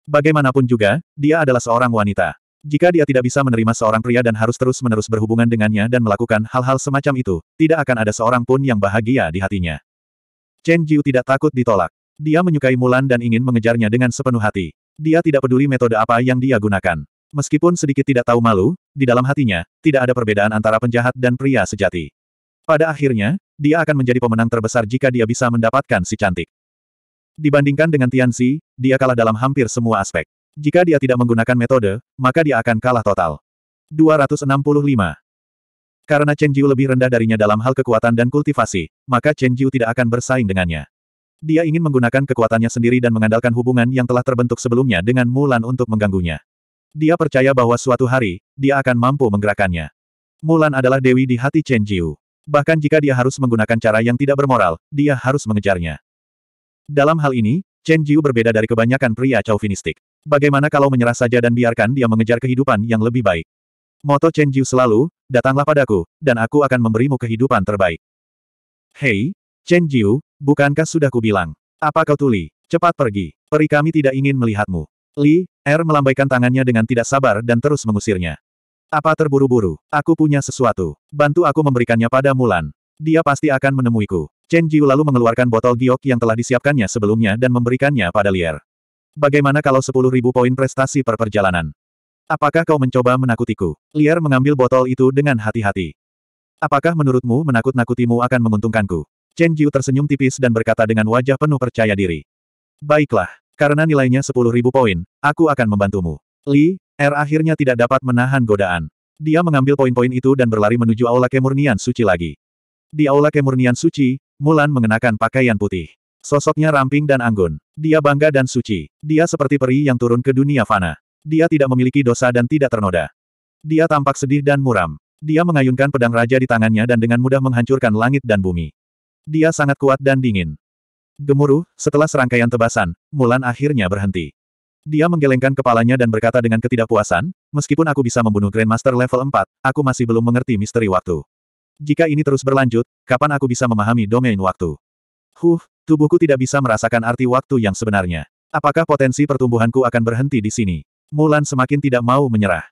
Bagaimanapun juga, dia adalah seorang wanita. Jika dia tidak bisa menerima seorang pria dan harus terus-menerus berhubungan dengannya dan melakukan hal-hal semacam itu, tidak akan ada seorang pun yang bahagia di hatinya. Chen Jiu tidak takut ditolak. Dia menyukai Mulan dan ingin mengejarnya dengan sepenuh hati. Dia tidak peduli metode apa yang dia gunakan. Meskipun sedikit tidak tahu malu, di dalam hatinya, tidak ada perbedaan antara penjahat dan pria sejati. Pada akhirnya, dia akan menjadi pemenang terbesar jika dia bisa mendapatkan si cantik. Dibandingkan dengan Tianxi, dia kalah dalam hampir semua aspek. Jika dia tidak menggunakan metode, maka dia akan kalah total. 265. Karena Chen Jiu lebih rendah darinya dalam hal kekuatan dan kultivasi, maka Chen Jiu tidak akan bersaing dengannya. Dia ingin menggunakan kekuatannya sendiri dan mengandalkan hubungan yang telah terbentuk sebelumnya dengan Mulan untuk mengganggunya. Dia percaya bahwa suatu hari, dia akan mampu menggerakkannya. Mulan adalah dewi di hati Chen Jiu. Bahkan jika dia harus menggunakan cara yang tidak bermoral, dia harus mengejarnya. Dalam hal ini, Chen Jiu berbeda dari kebanyakan pria chauvinistik. Bagaimana kalau menyerah saja dan biarkan dia mengejar kehidupan yang lebih baik? Moto Chen Jiu selalu, datanglah padaku, dan aku akan memberimu kehidupan terbaik. Hei, Chen Jiu, bukankah sudah kubilang? Apa kau tuli? Cepat pergi. Peri kami tidak ingin melihatmu. Li, Er melambaikan tangannya dengan tidak sabar dan terus mengusirnya. Apa terburu-buru? Aku punya sesuatu. Bantu aku memberikannya pada Mulan. Dia pasti akan menemuiku. Chen Jiu lalu mengeluarkan botol giok yang telah disiapkannya sebelumnya dan memberikannya pada Lier. Bagaimana kalau 10.000 poin prestasi per perjalanan? Apakah kau mencoba menakutiku? Lier mengambil botol itu dengan hati-hati. Apakah menurutmu menakut-nakutimu akan menguntungkanku? Chen Jiu tersenyum tipis dan berkata dengan wajah penuh percaya diri. Baiklah, karena nilainya 10.000 poin, aku akan membantumu. Li, R akhirnya tidak dapat menahan godaan. Dia mengambil poin-poin itu dan berlari menuju Aula Kemurnian Suci lagi. Di Aula Kemurnian Suci, Mulan mengenakan pakaian putih. Sosoknya ramping dan anggun. Dia bangga dan suci. Dia seperti peri yang turun ke dunia fana. Dia tidak memiliki dosa dan tidak ternoda. Dia tampak sedih dan muram. Dia mengayunkan pedang raja di tangannya dan dengan mudah menghancurkan langit dan bumi. Dia sangat kuat dan dingin. Gemuruh, setelah serangkaian tebasan, Mulan akhirnya berhenti. Dia menggelengkan kepalanya dan berkata dengan ketidakpuasan, meskipun aku bisa membunuh Grandmaster level 4, aku masih belum mengerti misteri waktu. Jika ini terus berlanjut, kapan aku bisa memahami domain waktu? Huh, tubuhku tidak bisa merasakan arti waktu yang sebenarnya. Apakah potensi pertumbuhanku akan berhenti di sini? Mulan semakin tidak mau menyerah.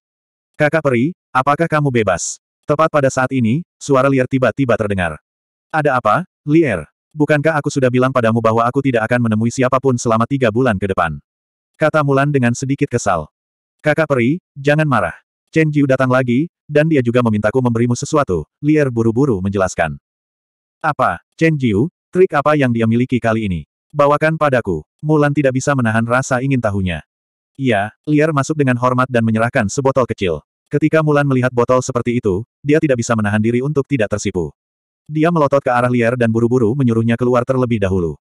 Kakak peri, apakah kamu bebas? Tepat pada saat ini, suara liar tiba-tiba terdengar. Ada apa, Lier? Bukankah aku sudah bilang padamu bahwa aku tidak akan menemui siapapun selama tiga bulan ke depan? Kata Mulan dengan sedikit kesal. Kakak peri, jangan marah. Chen Jiu datang lagi, dan dia juga memintaku memberimu sesuatu, Lier buru-buru menjelaskan. Apa, Chen Jiu, trik apa yang dia miliki kali ini? Bawakan padaku. Mulan tidak bisa menahan rasa ingin tahunya. Iya, Lier masuk dengan hormat dan menyerahkan sebotol kecil. Ketika Mulan melihat botol seperti itu, dia tidak bisa menahan diri untuk tidak tersipu. Dia melotot ke arah Lier dan buru-buru menyuruhnya keluar terlebih dahulu.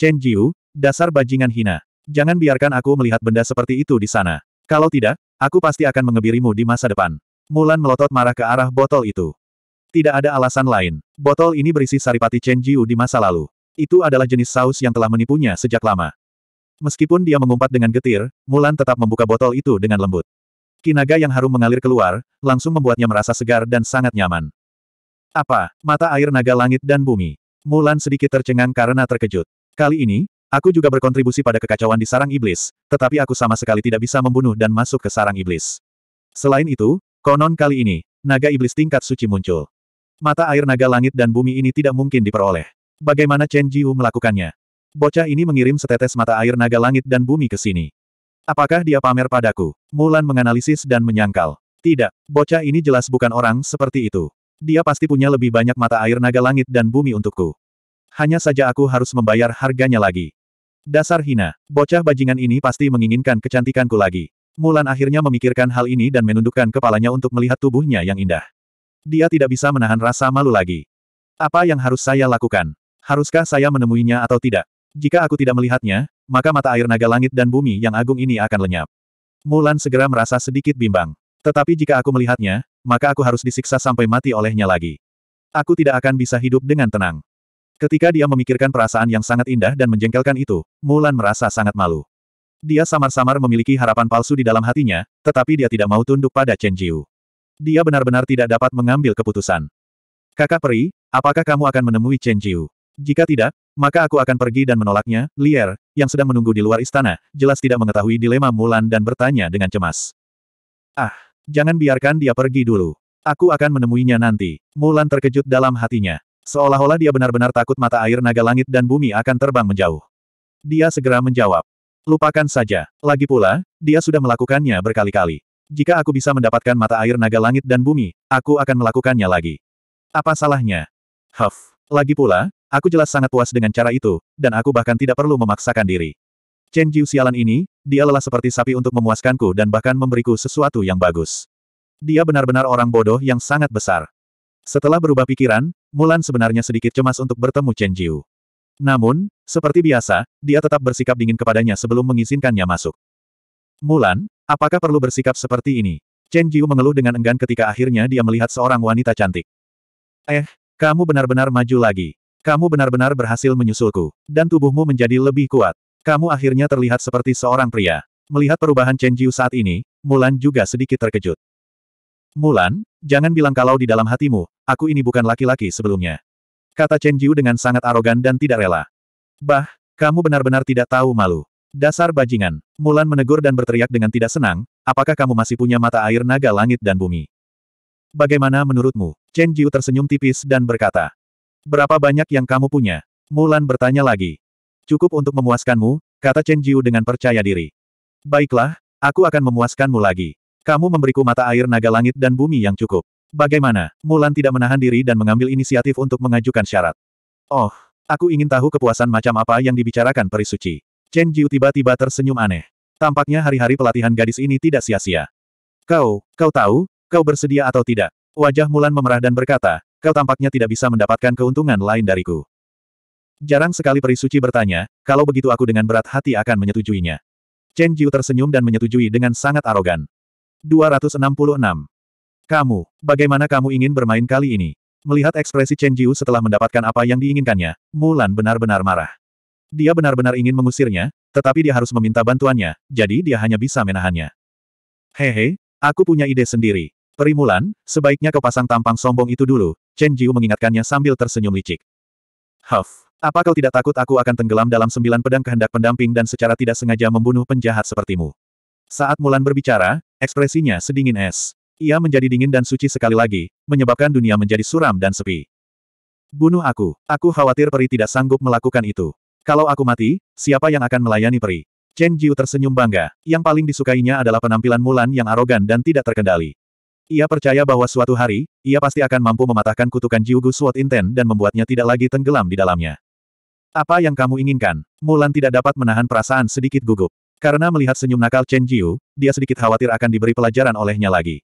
Chen Jiu, dasar bajingan hina. Jangan biarkan aku melihat benda seperti itu di sana. Kalau tidak, aku pasti akan mengebirimu di masa depan. Mulan melotot marah ke arah botol itu. Tidak ada alasan lain. Botol ini berisi saripati Chen Jiu di masa lalu. Itu adalah jenis saus yang telah menipunya sejak lama. Meskipun dia mengumpat dengan getir, Mulan tetap membuka botol itu dengan lembut. Kinaga yang harum mengalir keluar, langsung membuatnya merasa segar dan sangat nyaman. Apa? Mata air naga langit dan bumi. Mulan sedikit tercengang karena terkejut. Kali ini, Aku juga berkontribusi pada kekacauan di sarang iblis, tetapi aku sama sekali tidak bisa membunuh dan masuk ke sarang iblis. Selain itu, konon kali ini, naga iblis tingkat suci muncul. Mata air naga langit dan bumi ini tidak mungkin diperoleh. Bagaimana Chen Jiu melakukannya? Bocah ini mengirim setetes mata air naga langit dan bumi ke sini. Apakah dia pamer padaku? Mulan menganalisis dan menyangkal. Tidak, bocah ini jelas bukan orang seperti itu. Dia pasti punya lebih banyak mata air naga langit dan bumi untukku. Hanya saja aku harus membayar harganya lagi. Dasar hina, bocah bajingan ini pasti menginginkan kecantikanku lagi. Mulan akhirnya memikirkan hal ini dan menundukkan kepalanya untuk melihat tubuhnya yang indah. Dia tidak bisa menahan rasa malu lagi. Apa yang harus saya lakukan? Haruskah saya menemuinya atau tidak? Jika aku tidak melihatnya, maka mata air naga langit dan bumi yang agung ini akan lenyap. Mulan segera merasa sedikit bimbang. Tetapi jika aku melihatnya, maka aku harus disiksa sampai mati olehnya lagi. Aku tidak akan bisa hidup dengan tenang. Ketika dia memikirkan perasaan yang sangat indah dan menjengkelkan itu, Mulan merasa sangat malu. Dia samar-samar memiliki harapan palsu di dalam hatinya, tetapi dia tidak mau tunduk pada Chen Jiu. Dia benar-benar tidak dapat mengambil keputusan. Kakak peri, apakah kamu akan menemui Chen Jiu? Jika tidak, maka aku akan pergi dan menolaknya, Lier, yang sedang menunggu di luar istana, jelas tidak mengetahui dilema Mulan dan bertanya dengan cemas. Ah, jangan biarkan dia pergi dulu. Aku akan menemuinya nanti. Mulan terkejut dalam hatinya. Seolah-olah dia benar-benar takut mata air naga langit dan bumi akan terbang menjauh. Dia segera menjawab. Lupakan saja. Lagi pula, dia sudah melakukannya berkali-kali. Jika aku bisa mendapatkan mata air naga langit dan bumi, aku akan melakukannya lagi. Apa salahnya? Huff. Lagi pula, aku jelas sangat puas dengan cara itu, dan aku bahkan tidak perlu memaksakan diri. Chen Jiu sialan ini, dia lelah seperti sapi untuk memuaskanku dan bahkan memberiku sesuatu yang bagus. Dia benar-benar orang bodoh yang sangat besar. Setelah berubah pikiran, Mulan sebenarnya sedikit cemas untuk bertemu Chen Jiu. Namun, seperti biasa, dia tetap bersikap dingin kepadanya sebelum mengizinkannya masuk. Mulan, apakah perlu bersikap seperti ini? Chen Jiu mengeluh dengan enggan ketika akhirnya dia melihat seorang wanita cantik. Eh, kamu benar-benar maju lagi. Kamu benar-benar berhasil menyusulku, dan tubuhmu menjadi lebih kuat. Kamu akhirnya terlihat seperti seorang pria. Melihat perubahan Chen Jiu saat ini, Mulan juga sedikit terkejut. Mulan, jangan bilang kalau di dalam hatimu, aku ini bukan laki-laki sebelumnya. Kata Chen Jiu dengan sangat arogan dan tidak rela. Bah, kamu benar-benar tidak tahu malu. Dasar bajingan. Mulan menegur dan berteriak dengan tidak senang, apakah kamu masih punya mata air naga langit dan bumi? Bagaimana menurutmu? Chen Jiu tersenyum tipis dan berkata. Berapa banyak yang kamu punya? Mulan bertanya lagi. Cukup untuk memuaskanmu, kata Chen Jiu dengan percaya diri. Baiklah, aku akan memuaskanmu lagi. Kamu memberiku mata air naga langit dan bumi yang cukup. Bagaimana? Mulan tidak menahan diri dan mengambil inisiatif untuk mengajukan syarat. Oh, aku ingin tahu kepuasan macam apa yang dibicarakan peri suci. Chen Jiu tiba-tiba tersenyum aneh. Tampaknya hari-hari pelatihan gadis ini tidak sia-sia. Kau, kau tahu, kau bersedia atau tidak? Wajah Mulan memerah dan berkata, kau tampaknya tidak bisa mendapatkan keuntungan lain dariku. Jarang sekali peri suci bertanya, kalau begitu aku dengan berat hati akan menyetujuinya. Chen Jiu tersenyum dan menyetujui dengan sangat arogan. 266. Kamu, bagaimana kamu ingin bermain kali ini? Melihat ekspresi Chen Jiu setelah mendapatkan apa yang diinginkannya, Mulan benar-benar marah. Dia benar-benar ingin mengusirnya, tetapi dia harus meminta bantuannya, jadi dia hanya bisa menahannya. Hehe, aku punya ide sendiri. Perimulan, sebaiknya kau pasang tampang sombong itu dulu, Chen Jiu mengingatkannya sambil tersenyum licik. Huff, apa kau tidak takut aku akan tenggelam dalam sembilan pedang kehendak pendamping dan secara tidak sengaja membunuh penjahat sepertimu? Saat Mulan berbicara, Ekspresinya sedingin es. Ia menjadi dingin dan suci sekali lagi, menyebabkan dunia menjadi suram dan sepi. Bunuh aku. Aku khawatir peri tidak sanggup melakukan itu. Kalau aku mati, siapa yang akan melayani peri? Chen Jiu tersenyum bangga. Yang paling disukainya adalah penampilan Mulan yang arogan dan tidak terkendali. Ia percaya bahwa suatu hari, ia pasti akan mampu mematahkan kutukan Jiugu Sword Inten dan membuatnya tidak lagi tenggelam di dalamnya. Apa yang kamu inginkan? Mulan tidak dapat menahan perasaan sedikit gugup. Karena melihat senyum nakal Chen Jiu, dia sedikit khawatir akan diberi pelajaran olehnya lagi.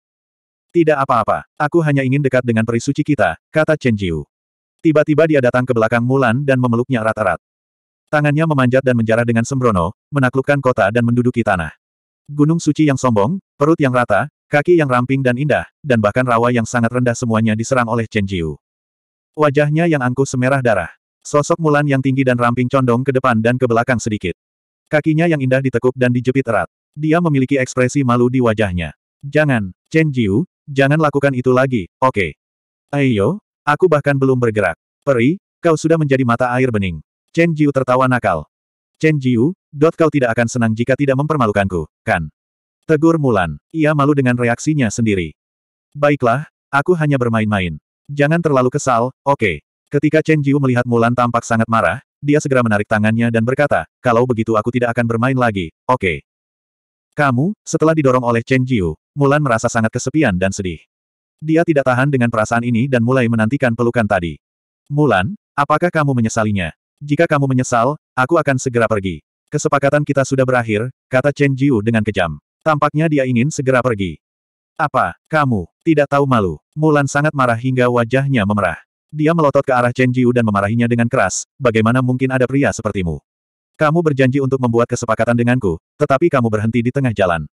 Tidak apa-apa, aku hanya ingin dekat dengan peri suci kita, kata Chen Jiu. Tiba-tiba dia datang ke belakang Mulan dan memeluknya erat-erat. Tangannya memanjat dan menjarah dengan sembrono, menaklukkan kota dan menduduki tanah. Gunung suci yang sombong, perut yang rata, kaki yang ramping dan indah, dan bahkan rawa yang sangat rendah semuanya diserang oleh Chen Jiu. Wajahnya yang angkuh semerah darah. Sosok Mulan yang tinggi dan ramping condong ke depan dan ke belakang sedikit. Kakinya yang indah ditekuk dan dijepit erat. Dia memiliki ekspresi malu di wajahnya. Jangan, Chen Jiu, jangan lakukan itu lagi, oke. Okay. Ayo, aku bahkan belum bergerak. Peri, kau sudah menjadi mata air bening. Chen Jiu tertawa nakal. Chen Jiu, dot kau tidak akan senang jika tidak mempermalukanku, kan? Tegur Mulan, ia malu dengan reaksinya sendiri. Baiklah, aku hanya bermain-main. Jangan terlalu kesal, oke. Okay. Ketika Chen Jiu melihat Mulan tampak sangat marah, dia segera menarik tangannya dan berkata, kalau begitu aku tidak akan bermain lagi, oke. Okay. Kamu, setelah didorong oleh Chen Jiu, Mulan merasa sangat kesepian dan sedih. Dia tidak tahan dengan perasaan ini dan mulai menantikan pelukan tadi. Mulan, apakah kamu menyesalinya? Jika kamu menyesal, aku akan segera pergi. Kesepakatan kita sudah berakhir, kata Chen Jiu dengan kejam. Tampaknya dia ingin segera pergi. Apa, kamu, tidak tahu malu? Mulan sangat marah hingga wajahnya memerah. Dia melotot ke arah Chen Jiu dan memarahinya dengan keras, bagaimana mungkin ada pria sepertimu? Kamu berjanji untuk membuat kesepakatan denganku, tetapi kamu berhenti di tengah jalan.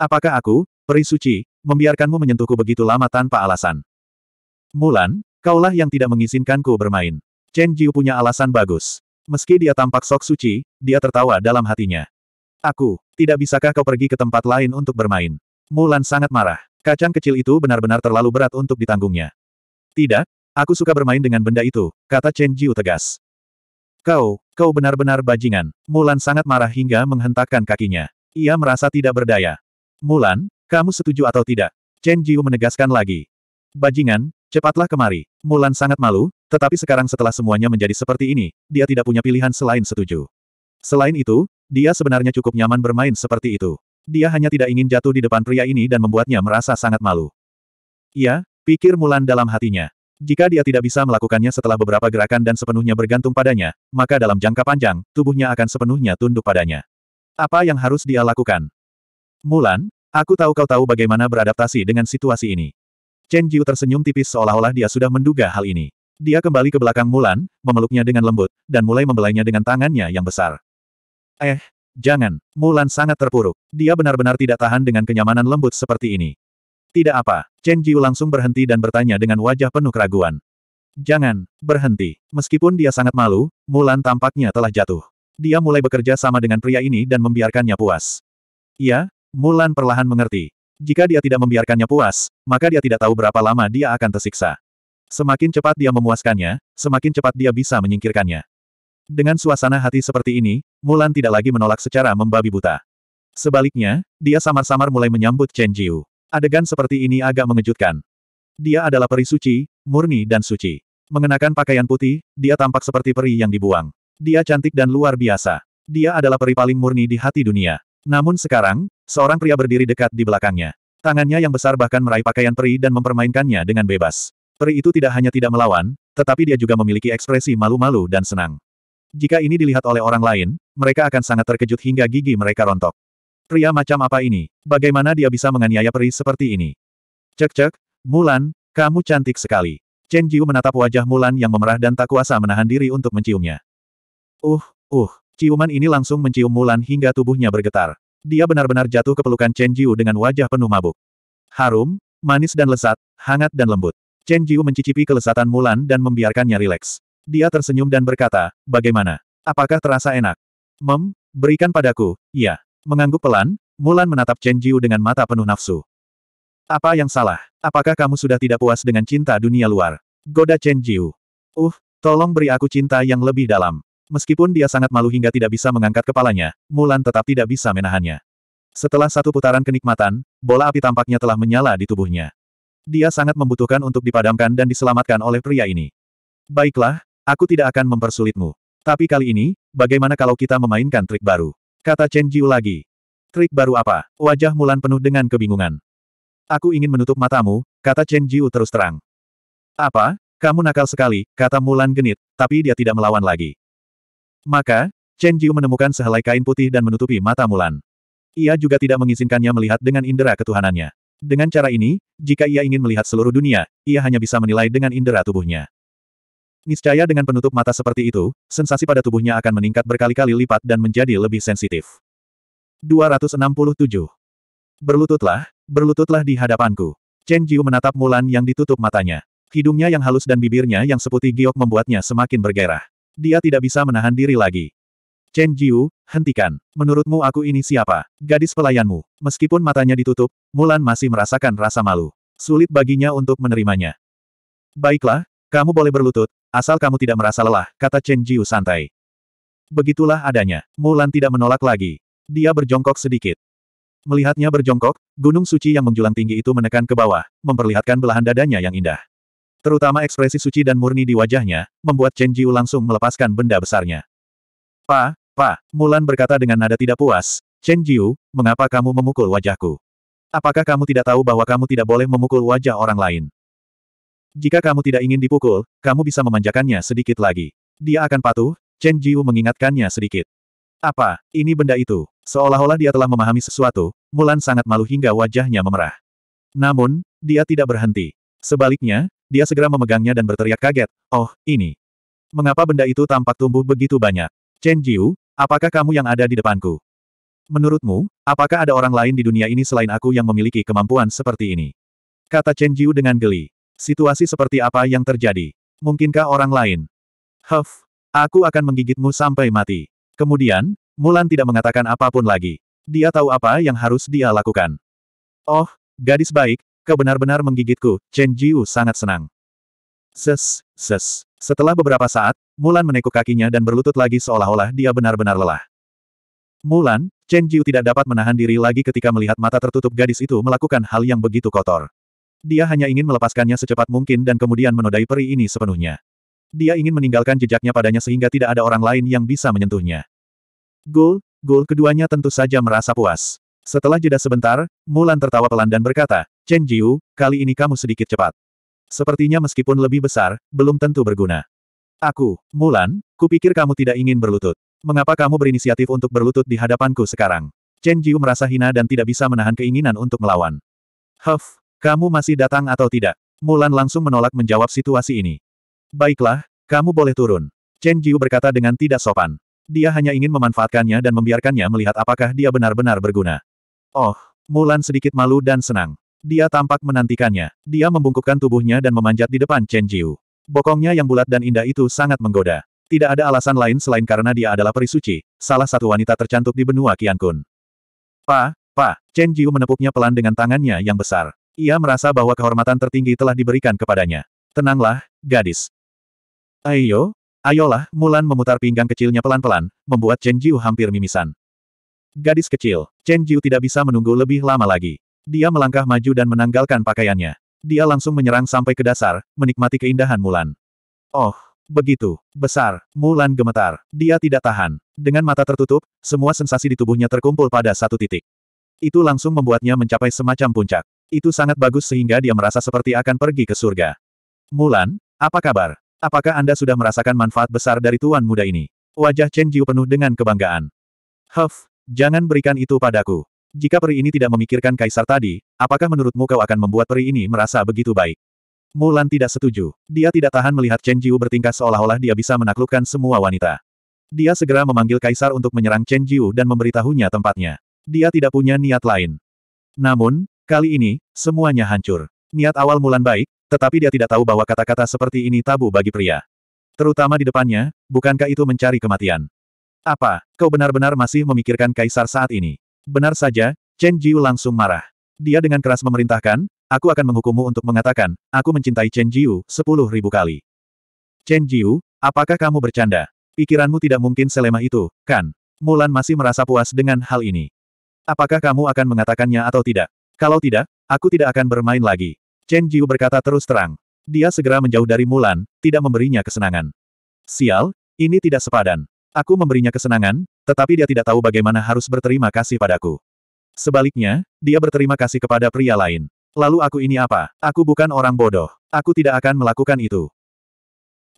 Apakah aku, peri suci, membiarkanmu menyentuhku begitu lama tanpa alasan? Mulan, kaulah yang tidak mengizinkanku bermain. Chen Jiu punya alasan bagus. Meski dia tampak sok suci, dia tertawa dalam hatinya. Aku, tidak bisakah kau pergi ke tempat lain untuk bermain? Mulan sangat marah. Kacang kecil itu benar-benar terlalu berat untuk ditanggungnya. Tidak, Aku suka bermain dengan benda itu, kata Chen Jiu tegas. Kau, kau benar-benar bajingan. Mulan sangat marah hingga menghentakkan kakinya. Ia merasa tidak berdaya. Mulan, kamu setuju atau tidak? Chen Jiu menegaskan lagi. Bajingan, cepatlah kemari. Mulan sangat malu, tetapi sekarang setelah semuanya menjadi seperti ini, dia tidak punya pilihan selain setuju. Selain itu, dia sebenarnya cukup nyaman bermain seperti itu. Dia hanya tidak ingin jatuh di depan pria ini dan membuatnya merasa sangat malu. Ia, pikir Mulan dalam hatinya. Jika dia tidak bisa melakukannya setelah beberapa gerakan dan sepenuhnya bergantung padanya, maka dalam jangka panjang, tubuhnya akan sepenuhnya tunduk padanya. Apa yang harus dia lakukan? Mulan, aku tahu kau tahu bagaimana beradaptasi dengan situasi ini. Chen Jiu tersenyum tipis seolah-olah dia sudah menduga hal ini. Dia kembali ke belakang Mulan, memeluknya dengan lembut, dan mulai membelainya dengan tangannya yang besar. Eh, jangan. Mulan sangat terpuruk. Dia benar-benar tidak tahan dengan kenyamanan lembut seperti ini. Tidak apa. Chen Jiu langsung berhenti dan bertanya dengan wajah penuh keraguan. Jangan, berhenti. Meskipun dia sangat malu, Mulan tampaknya telah jatuh. Dia mulai bekerja sama dengan pria ini dan membiarkannya puas. Iya, Mulan perlahan mengerti. Jika dia tidak membiarkannya puas, maka dia tidak tahu berapa lama dia akan tersiksa. Semakin cepat dia memuaskannya, semakin cepat dia bisa menyingkirkannya. Dengan suasana hati seperti ini, Mulan tidak lagi menolak secara membabi buta. Sebaliknya, dia samar-samar mulai menyambut Chen Jiu. Adegan seperti ini agak mengejutkan. Dia adalah peri suci, murni dan suci. Mengenakan pakaian putih, dia tampak seperti peri yang dibuang. Dia cantik dan luar biasa. Dia adalah peri paling murni di hati dunia. Namun sekarang, seorang pria berdiri dekat di belakangnya. Tangannya yang besar bahkan meraih pakaian peri dan mempermainkannya dengan bebas. Peri itu tidak hanya tidak melawan, tetapi dia juga memiliki ekspresi malu-malu dan senang. Jika ini dilihat oleh orang lain, mereka akan sangat terkejut hingga gigi mereka rontok. Pria macam apa ini? Bagaimana dia bisa menganiaya peri seperti ini? Cek-cek, Mulan, kamu cantik sekali. Chen Jiu menatap wajah Mulan yang memerah dan tak kuasa menahan diri untuk menciumnya. Uh, uh, ciuman ini langsung mencium Mulan hingga tubuhnya bergetar. Dia benar-benar jatuh ke pelukan Chen Jiu dengan wajah penuh mabuk. Harum, manis dan lesat, hangat dan lembut. Chen Jiu mencicipi kelesatan Mulan dan membiarkannya rileks. Dia tersenyum dan berkata, bagaimana? Apakah terasa enak? Mem, berikan padaku, ya. Mengangguk pelan, Mulan menatap Chen Jiu dengan mata penuh nafsu. Apa yang salah? Apakah kamu sudah tidak puas dengan cinta dunia luar? Goda Chen Jiu. Uh, tolong beri aku cinta yang lebih dalam. Meskipun dia sangat malu hingga tidak bisa mengangkat kepalanya, Mulan tetap tidak bisa menahannya. Setelah satu putaran kenikmatan, bola api tampaknya telah menyala di tubuhnya. Dia sangat membutuhkan untuk dipadamkan dan diselamatkan oleh pria ini. Baiklah, aku tidak akan mempersulitmu. Tapi kali ini, bagaimana kalau kita memainkan trik baru? Kata Chen Jiu lagi. Trik baru apa? Wajah Mulan penuh dengan kebingungan. Aku ingin menutup matamu, kata Chen Jiu terus terang. Apa? Kamu nakal sekali, kata Mulan genit, tapi dia tidak melawan lagi. Maka, Chen Jiu menemukan sehelai kain putih dan menutupi mata Mulan. Ia juga tidak mengizinkannya melihat dengan indera ketuhanannya. Dengan cara ini, jika ia ingin melihat seluruh dunia, ia hanya bisa menilai dengan indera tubuhnya. Niscaya dengan penutup mata seperti itu, sensasi pada tubuhnya akan meningkat berkali-kali lipat dan menjadi lebih sensitif. 267. Berlututlah, berlututlah di hadapanku. Chen Jiu menatap Mulan yang ditutup matanya. Hidungnya yang halus dan bibirnya yang seputih giok membuatnya semakin bergairah. Dia tidak bisa menahan diri lagi. Chen Jiu, hentikan. Menurutmu aku ini siapa? Gadis pelayanmu. Meskipun matanya ditutup, Mulan masih merasakan rasa malu. Sulit baginya untuk menerimanya. Baiklah, kamu boleh berlutut, Asal kamu tidak merasa lelah, kata Chen Jiu santai. Begitulah adanya. Mulan tidak menolak lagi. Dia berjongkok sedikit. Melihatnya berjongkok, gunung suci yang menjulang tinggi itu menekan ke bawah, memperlihatkan belahan dadanya yang indah. Terutama ekspresi suci dan murni di wajahnya, membuat Chen Jiu langsung melepaskan benda besarnya. Pa, pa, Mulan berkata dengan nada tidak puas, Chen Jiu, mengapa kamu memukul wajahku? Apakah kamu tidak tahu bahwa kamu tidak boleh memukul wajah orang lain? Jika kamu tidak ingin dipukul, kamu bisa memanjakannya sedikit lagi. Dia akan patuh, Chen Jiu mengingatkannya sedikit. Apa, ini benda itu? Seolah-olah dia telah memahami sesuatu, Mulan sangat malu hingga wajahnya memerah. Namun, dia tidak berhenti. Sebaliknya, dia segera memegangnya dan berteriak kaget, oh, ini. Mengapa benda itu tampak tumbuh begitu banyak? Chen Jiu, apakah kamu yang ada di depanku? Menurutmu, apakah ada orang lain di dunia ini selain aku yang memiliki kemampuan seperti ini? Kata Chen Jiu dengan geli. Situasi seperti apa yang terjadi? Mungkinkah orang lain? Huff, aku akan menggigitmu sampai mati. Kemudian, Mulan tidak mengatakan apapun lagi. Dia tahu apa yang harus dia lakukan. Oh, gadis baik, kau benar-benar menggigitku, Chen Jiu sangat senang. Ses, ses. Setelah beberapa saat, Mulan menekuk kakinya dan berlutut lagi seolah-olah dia benar-benar lelah. Mulan, Chen Jiu tidak dapat menahan diri lagi ketika melihat mata tertutup gadis itu melakukan hal yang begitu kotor. Dia hanya ingin melepaskannya secepat mungkin dan kemudian menodai peri ini sepenuhnya. Dia ingin meninggalkan jejaknya padanya sehingga tidak ada orang lain yang bisa menyentuhnya. Gul, Gul keduanya tentu saja merasa puas. Setelah jeda sebentar, Mulan tertawa pelan dan berkata, Chen Jiu, kali ini kamu sedikit cepat. Sepertinya meskipun lebih besar, belum tentu berguna. Aku, Mulan, kupikir kamu tidak ingin berlutut. Mengapa kamu berinisiatif untuk berlutut di hadapanku sekarang? Chen Jiu merasa hina dan tidak bisa menahan keinginan untuk melawan. Huff, kamu masih datang atau tidak? Mulan langsung menolak menjawab situasi ini. Baiklah, kamu boleh turun. Chen Jiu berkata dengan tidak sopan. Dia hanya ingin memanfaatkannya dan membiarkannya melihat apakah dia benar-benar berguna. Oh, Mulan sedikit malu dan senang. Dia tampak menantikannya. Dia membungkukkan tubuhnya dan memanjat di depan Chen Jiu. Bokongnya yang bulat dan indah itu sangat menggoda. Tidak ada alasan lain selain karena dia adalah perisuci, salah satu wanita tercantik di benua Qiankun. Pa, pa, Chen Jiu menepuknya pelan dengan tangannya yang besar. Ia merasa bahwa kehormatan tertinggi telah diberikan kepadanya. Tenanglah, gadis. Ayo, ayolah, Mulan memutar pinggang kecilnya pelan-pelan, membuat Chen Jiu hampir mimisan. Gadis kecil, Chen Jiu tidak bisa menunggu lebih lama lagi. Dia melangkah maju dan menanggalkan pakaiannya. Dia langsung menyerang sampai ke dasar, menikmati keindahan Mulan. Oh, Begitu besar, Mulan gemetar. Dia tidak tahan. Dengan mata tertutup, semua sensasi di tubuhnya terkumpul pada satu titik. Itu langsung membuatnya mencapai semacam puncak. Itu sangat bagus sehingga dia merasa seperti akan pergi ke surga. Mulan, apa kabar? Apakah Anda sudah merasakan manfaat besar dari tuan muda ini? Wajah Chen Jiu penuh dengan kebanggaan. Huff, jangan berikan itu padaku. Jika peri ini tidak memikirkan kaisar tadi, apakah menurutmu kau akan membuat peri ini merasa begitu baik? Mulan tidak setuju. Dia tidak tahan melihat Chen Jiu bertingkah seolah-olah dia bisa menaklukkan semua wanita. Dia segera memanggil kaisar untuk menyerang Chen Jiu dan memberitahunya tempatnya. Dia tidak punya niat lain. Namun, Kali ini, semuanya hancur. Niat awal Mulan baik, tetapi dia tidak tahu bahwa kata-kata seperti ini tabu bagi pria. Terutama di depannya, bukankah itu mencari kematian? Apa, kau benar-benar masih memikirkan Kaisar saat ini? Benar saja, Chen Jiu langsung marah. Dia dengan keras memerintahkan, aku akan menghukummu untuk mengatakan, aku mencintai Chen Jiu, sepuluh ribu kali. Chen Jiu, apakah kamu bercanda? Pikiranmu tidak mungkin selemah itu, kan? Mulan masih merasa puas dengan hal ini. Apakah kamu akan mengatakannya atau tidak? Kalau tidak, aku tidak akan bermain lagi. Chen Jiu berkata terus terang. Dia segera menjauh dari Mulan, tidak memberinya kesenangan. Sial, ini tidak sepadan. Aku memberinya kesenangan, tetapi dia tidak tahu bagaimana harus berterima kasih padaku. Sebaliknya, dia berterima kasih kepada pria lain. Lalu aku ini apa? Aku bukan orang bodoh. Aku tidak akan melakukan itu.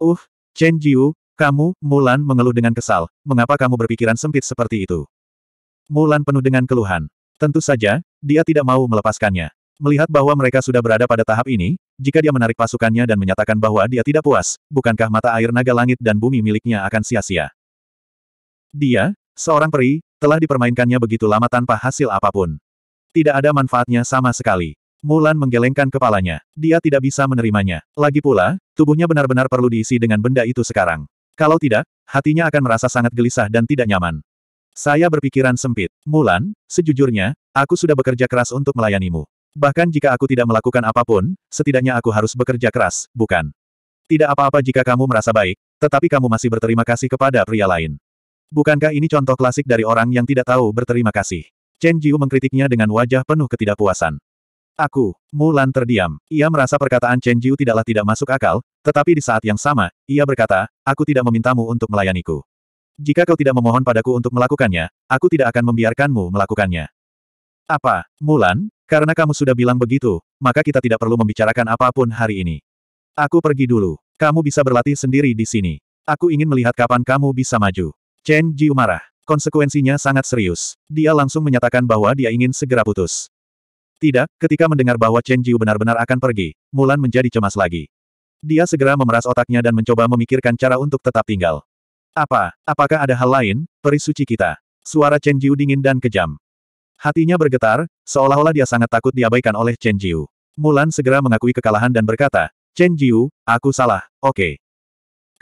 Uh, Chen Jiu, kamu, Mulan mengeluh dengan kesal. Mengapa kamu berpikiran sempit seperti itu? Mulan penuh dengan keluhan. Tentu saja, dia tidak mau melepaskannya. Melihat bahwa mereka sudah berada pada tahap ini, jika dia menarik pasukannya dan menyatakan bahwa dia tidak puas, bukankah mata air naga langit dan bumi miliknya akan sia-sia? Dia, seorang peri, telah dipermainkannya begitu lama tanpa hasil apapun. Tidak ada manfaatnya sama sekali. Mulan menggelengkan kepalanya. Dia tidak bisa menerimanya. Lagi pula, tubuhnya benar-benar perlu diisi dengan benda itu sekarang. Kalau tidak, hatinya akan merasa sangat gelisah dan tidak nyaman. Saya berpikiran sempit. Mulan, sejujurnya, aku sudah bekerja keras untuk melayanimu. Bahkan jika aku tidak melakukan apapun, setidaknya aku harus bekerja keras, bukan? Tidak apa-apa jika kamu merasa baik, tetapi kamu masih berterima kasih kepada pria lain. Bukankah ini contoh klasik dari orang yang tidak tahu berterima kasih? Chen Jiu mengkritiknya dengan wajah penuh ketidakpuasan. Aku, Mulan terdiam. Ia merasa perkataan Chen Jiu tidaklah tidak masuk akal, tetapi di saat yang sama, ia berkata, aku tidak memintamu untuk melayaniku. Jika kau tidak memohon padaku untuk melakukannya, aku tidak akan membiarkanmu melakukannya. Apa, Mulan? Karena kamu sudah bilang begitu, maka kita tidak perlu membicarakan apapun hari ini. Aku pergi dulu. Kamu bisa berlatih sendiri di sini. Aku ingin melihat kapan kamu bisa maju. Chen Jiu marah. Konsekuensinya sangat serius. Dia langsung menyatakan bahwa dia ingin segera putus. Tidak, ketika mendengar bahwa Chen Jiu benar-benar akan pergi, Mulan menjadi cemas lagi. Dia segera memeras otaknya dan mencoba memikirkan cara untuk tetap tinggal. Apa, apakah ada hal lain, peri suci kita? Suara Chen Jiu dingin dan kejam. Hatinya bergetar, seolah-olah dia sangat takut diabaikan oleh Chen Jiu. Mulan segera mengakui kekalahan dan berkata, Chen Jiu, aku salah, oke. Okay.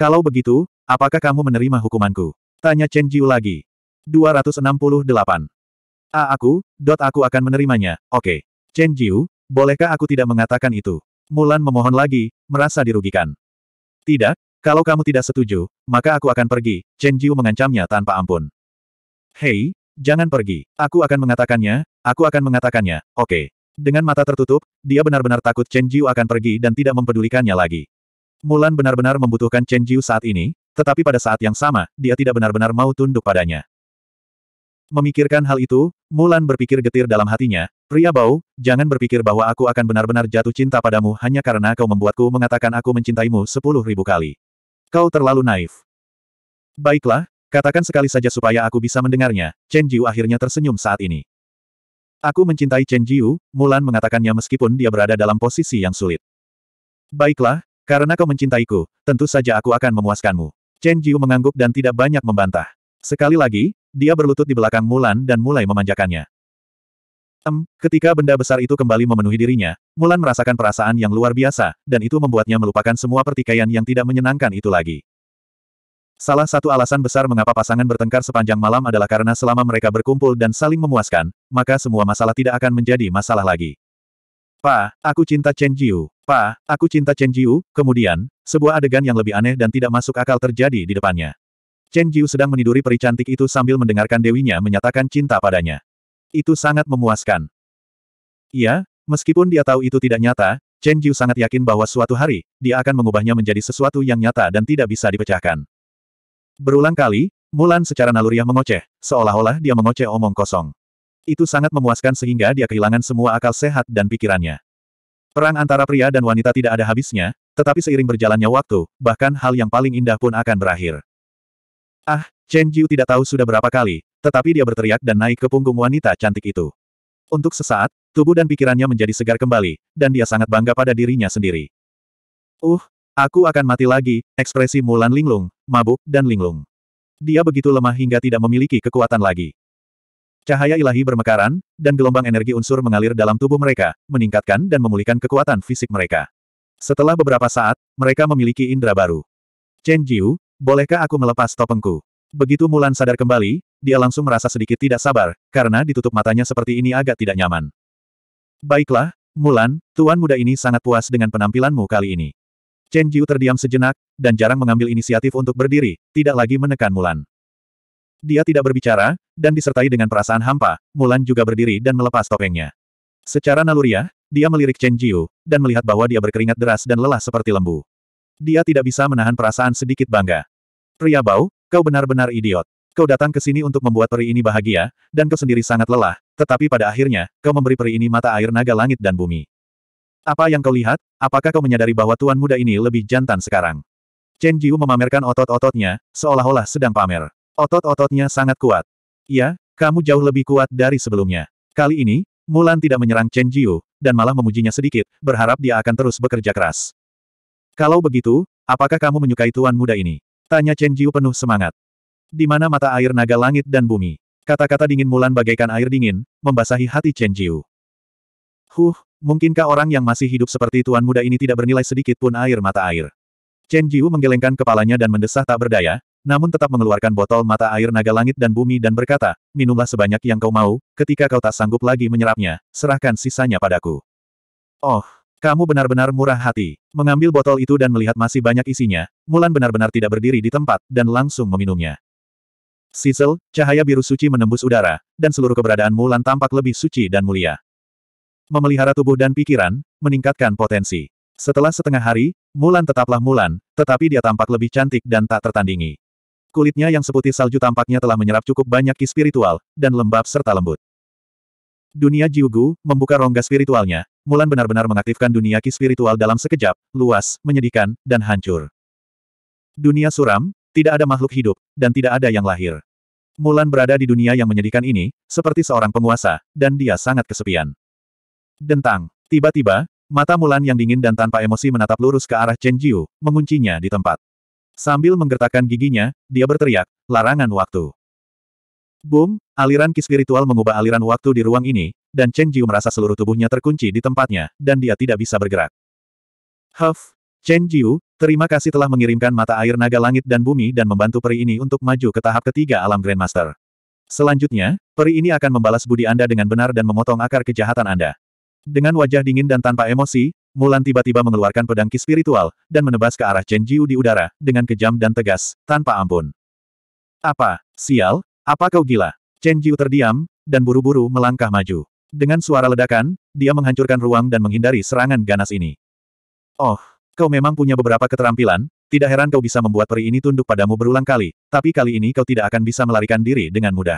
Kalau begitu, apakah kamu menerima hukumanku? Tanya Chen Jiu lagi. 268. A aku, dot aku akan menerimanya, oke. Okay. Chen Jiu, bolehkah aku tidak mengatakan itu? Mulan memohon lagi, merasa dirugikan. Tidak, kalau kamu tidak setuju, maka aku akan pergi, Chen Jiu mengancamnya tanpa ampun. Hei, jangan pergi. Aku akan mengatakannya, aku akan mengatakannya, oke. Okay. Dengan mata tertutup, dia benar-benar takut Chen Jiu akan pergi dan tidak mempedulikannya lagi. Mulan benar-benar membutuhkan Chen Jiu saat ini, tetapi pada saat yang sama, dia tidak benar-benar mau tunduk padanya. Memikirkan hal itu, Mulan berpikir getir dalam hatinya, Pria Bau, jangan berpikir bahwa aku akan benar-benar jatuh cinta padamu hanya karena kau membuatku mengatakan aku mencintaimu sepuluh ribu kali. Kau terlalu naif. Baiklah, katakan sekali saja supaya aku bisa mendengarnya, Chen Jiu akhirnya tersenyum saat ini. Aku mencintai Chen Jiu, Mulan mengatakannya meskipun dia berada dalam posisi yang sulit. Baiklah, karena kau mencintaiku, tentu saja aku akan memuaskanmu. Chen Jiu mengangguk dan tidak banyak membantah. Sekali lagi, dia berlutut di belakang Mulan dan mulai memanjakannya. Em, ketika benda besar itu kembali memenuhi dirinya, Mulan merasakan perasaan yang luar biasa, dan itu membuatnya melupakan semua pertikaian yang tidak menyenangkan itu lagi. Salah satu alasan besar mengapa pasangan bertengkar sepanjang malam adalah karena selama mereka berkumpul dan saling memuaskan, maka semua masalah tidak akan menjadi masalah lagi. Pa, aku cinta Chen Jiu. Pa, aku cinta Chen Jiu. Kemudian, sebuah adegan yang lebih aneh dan tidak masuk akal terjadi di depannya. Chen Jiu sedang meniduri peri cantik itu sambil mendengarkan dewinya menyatakan cinta padanya. Itu sangat memuaskan. Iya, meskipun dia tahu itu tidak nyata, Chen Jiu sangat yakin bahwa suatu hari, dia akan mengubahnya menjadi sesuatu yang nyata dan tidak bisa dipecahkan. Berulang kali, Mulan secara naluriah mengoceh, seolah-olah dia mengoceh omong kosong. Itu sangat memuaskan sehingga dia kehilangan semua akal sehat dan pikirannya. Perang antara pria dan wanita tidak ada habisnya, tetapi seiring berjalannya waktu, bahkan hal yang paling indah pun akan berakhir. Ah, Chen Jiu tidak tahu sudah berapa kali, tetapi dia berteriak dan naik ke punggung wanita cantik itu. Untuk sesaat, tubuh dan pikirannya menjadi segar kembali, dan dia sangat bangga pada dirinya sendiri. Uh, aku akan mati lagi, ekspresi Mulan linglung, mabuk, dan linglung. Dia begitu lemah hingga tidak memiliki kekuatan lagi. Cahaya ilahi bermekaran, dan gelombang energi unsur mengalir dalam tubuh mereka, meningkatkan dan memulihkan kekuatan fisik mereka. Setelah beberapa saat, mereka memiliki indera baru. Chen Jiu, bolehkah aku melepas topengku? Begitu Mulan sadar kembali, dia langsung merasa sedikit tidak sabar, karena ditutup matanya seperti ini agak tidak nyaman. Baiklah, Mulan, tuan muda ini sangat puas dengan penampilanmu kali ini. Chen Jiu terdiam sejenak, dan jarang mengambil inisiatif untuk berdiri, tidak lagi menekan Mulan. Dia tidak berbicara, dan disertai dengan perasaan hampa, Mulan juga berdiri dan melepas topengnya. Secara naluriah, dia melirik Chen Jiu, dan melihat bahwa dia berkeringat deras dan lelah seperti lembu. Dia tidak bisa menahan perasaan sedikit bangga. Pria bau, Kau benar-benar idiot. Kau datang ke sini untuk membuat peri ini bahagia, dan kau sendiri sangat lelah, tetapi pada akhirnya, kau memberi peri ini mata air naga langit dan bumi. Apa yang kau lihat? Apakah kau menyadari bahwa tuan muda ini lebih jantan sekarang? Chen Jiu memamerkan otot-ototnya, seolah-olah sedang pamer. Otot-ototnya sangat kuat. Iya, kamu jauh lebih kuat dari sebelumnya. Kali ini, Mulan tidak menyerang Chen Jiu, dan malah memujinya sedikit, berharap dia akan terus bekerja keras. Kalau begitu, apakah kamu menyukai tuan muda ini? Tanya Chen Jiu penuh semangat. Di mana mata air naga langit dan bumi? Kata-kata dingin Mulan bagaikan air dingin, membasahi hati Chen Jiu. Huh, mungkinkah orang yang masih hidup seperti tuan muda ini tidak bernilai sedikit pun air mata air? Chen Jiu menggelengkan kepalanya dan mendesah tak berdaya, namun tetap mengeluarkan botol mata air naga langit dan bumi dan berkata, minumlah sebanyak yang kau mau, ketika kau tak sanggup lagi menyerapnya, serahkan sisanya padaku. Oh, kamu benar-benar murah hati. Mengambil botol itu dan melihat masih banyak isinya, Mulan benar-benar tidak berdiri di tempat, dan langsung meminumnya. Sisel, cahaya biru suci menembus udara, dan seluruh keberadaan Mulan tampak lebih suci dan mulia. Memelihara tubuh dan pikiran, meningkatkan potensi. Setelah setengah hari, Mulan tetaplah Mulan, tetapi dia tampak lebih cantik dan tak tertandingi. Kulitnya yang seputih salju tampaknya telah menyerap cukup banyak ki spiritual, dan lembab serta lembut. Dunia Jiugu membuka rongga spiritualnya, Mulan benar-benar mengaktifkan dunia ki spiritual dalam sekejap, luas, menyedihkan, dan hancur. Dunia suram, tidak ada makhluk hidup, dan tidak ada yang lahir. Mulan berada di dunia yang menyedihkan ini, seperti seorang penguasa, dan dia sangat kesepian. Dentang. Tiba-tiba, mata Mulan yang dingin dan tanpa emosi menatap lurus ke arah Chen Jiu, menguncinya di tempat. Sambil menggertakkan giginya, dia berteriak, larangan waktu. Boom, aliran ki spiritual mengubah aliran waktu di ruang ini, dan Chen Jiu merasa seluruh tubuhnya terkunci di tempatnya, dan dia tidak bisa bergerak. Huff, Chen Jiu, terima kasih telah mengirimkan mata air naga langit dan bumi dan membantu peri ini untuk maju ke tahap ketiga alam Grandmaster. Selanjutnya, peri ini akan membalas budi Anda dengan benar dan memotong akar kejahatan Anda. Dengan wajah dingin dan tanpa emosi, Mulan tiba-tiba mengeluarkan pedang ki spiritual, dan menebas ke arah Chen Jiu di udara, dengan kejam dan tegas, tanpa ampun. Apa, sial, apa kau gila? Chen Jiu terdiam, dan buru-buru melangkah maju. Dengan suara ledakan, dia menghancurkan ruang dan menghindari serangan ganas ini. Oh, kau memang punya beberapa keterampilan, tidak heran kau bisa membuat peri ini tunduk padamu berulang kali, tapi kali ini kau tidak akan bisa melarikan diri dengan mudah.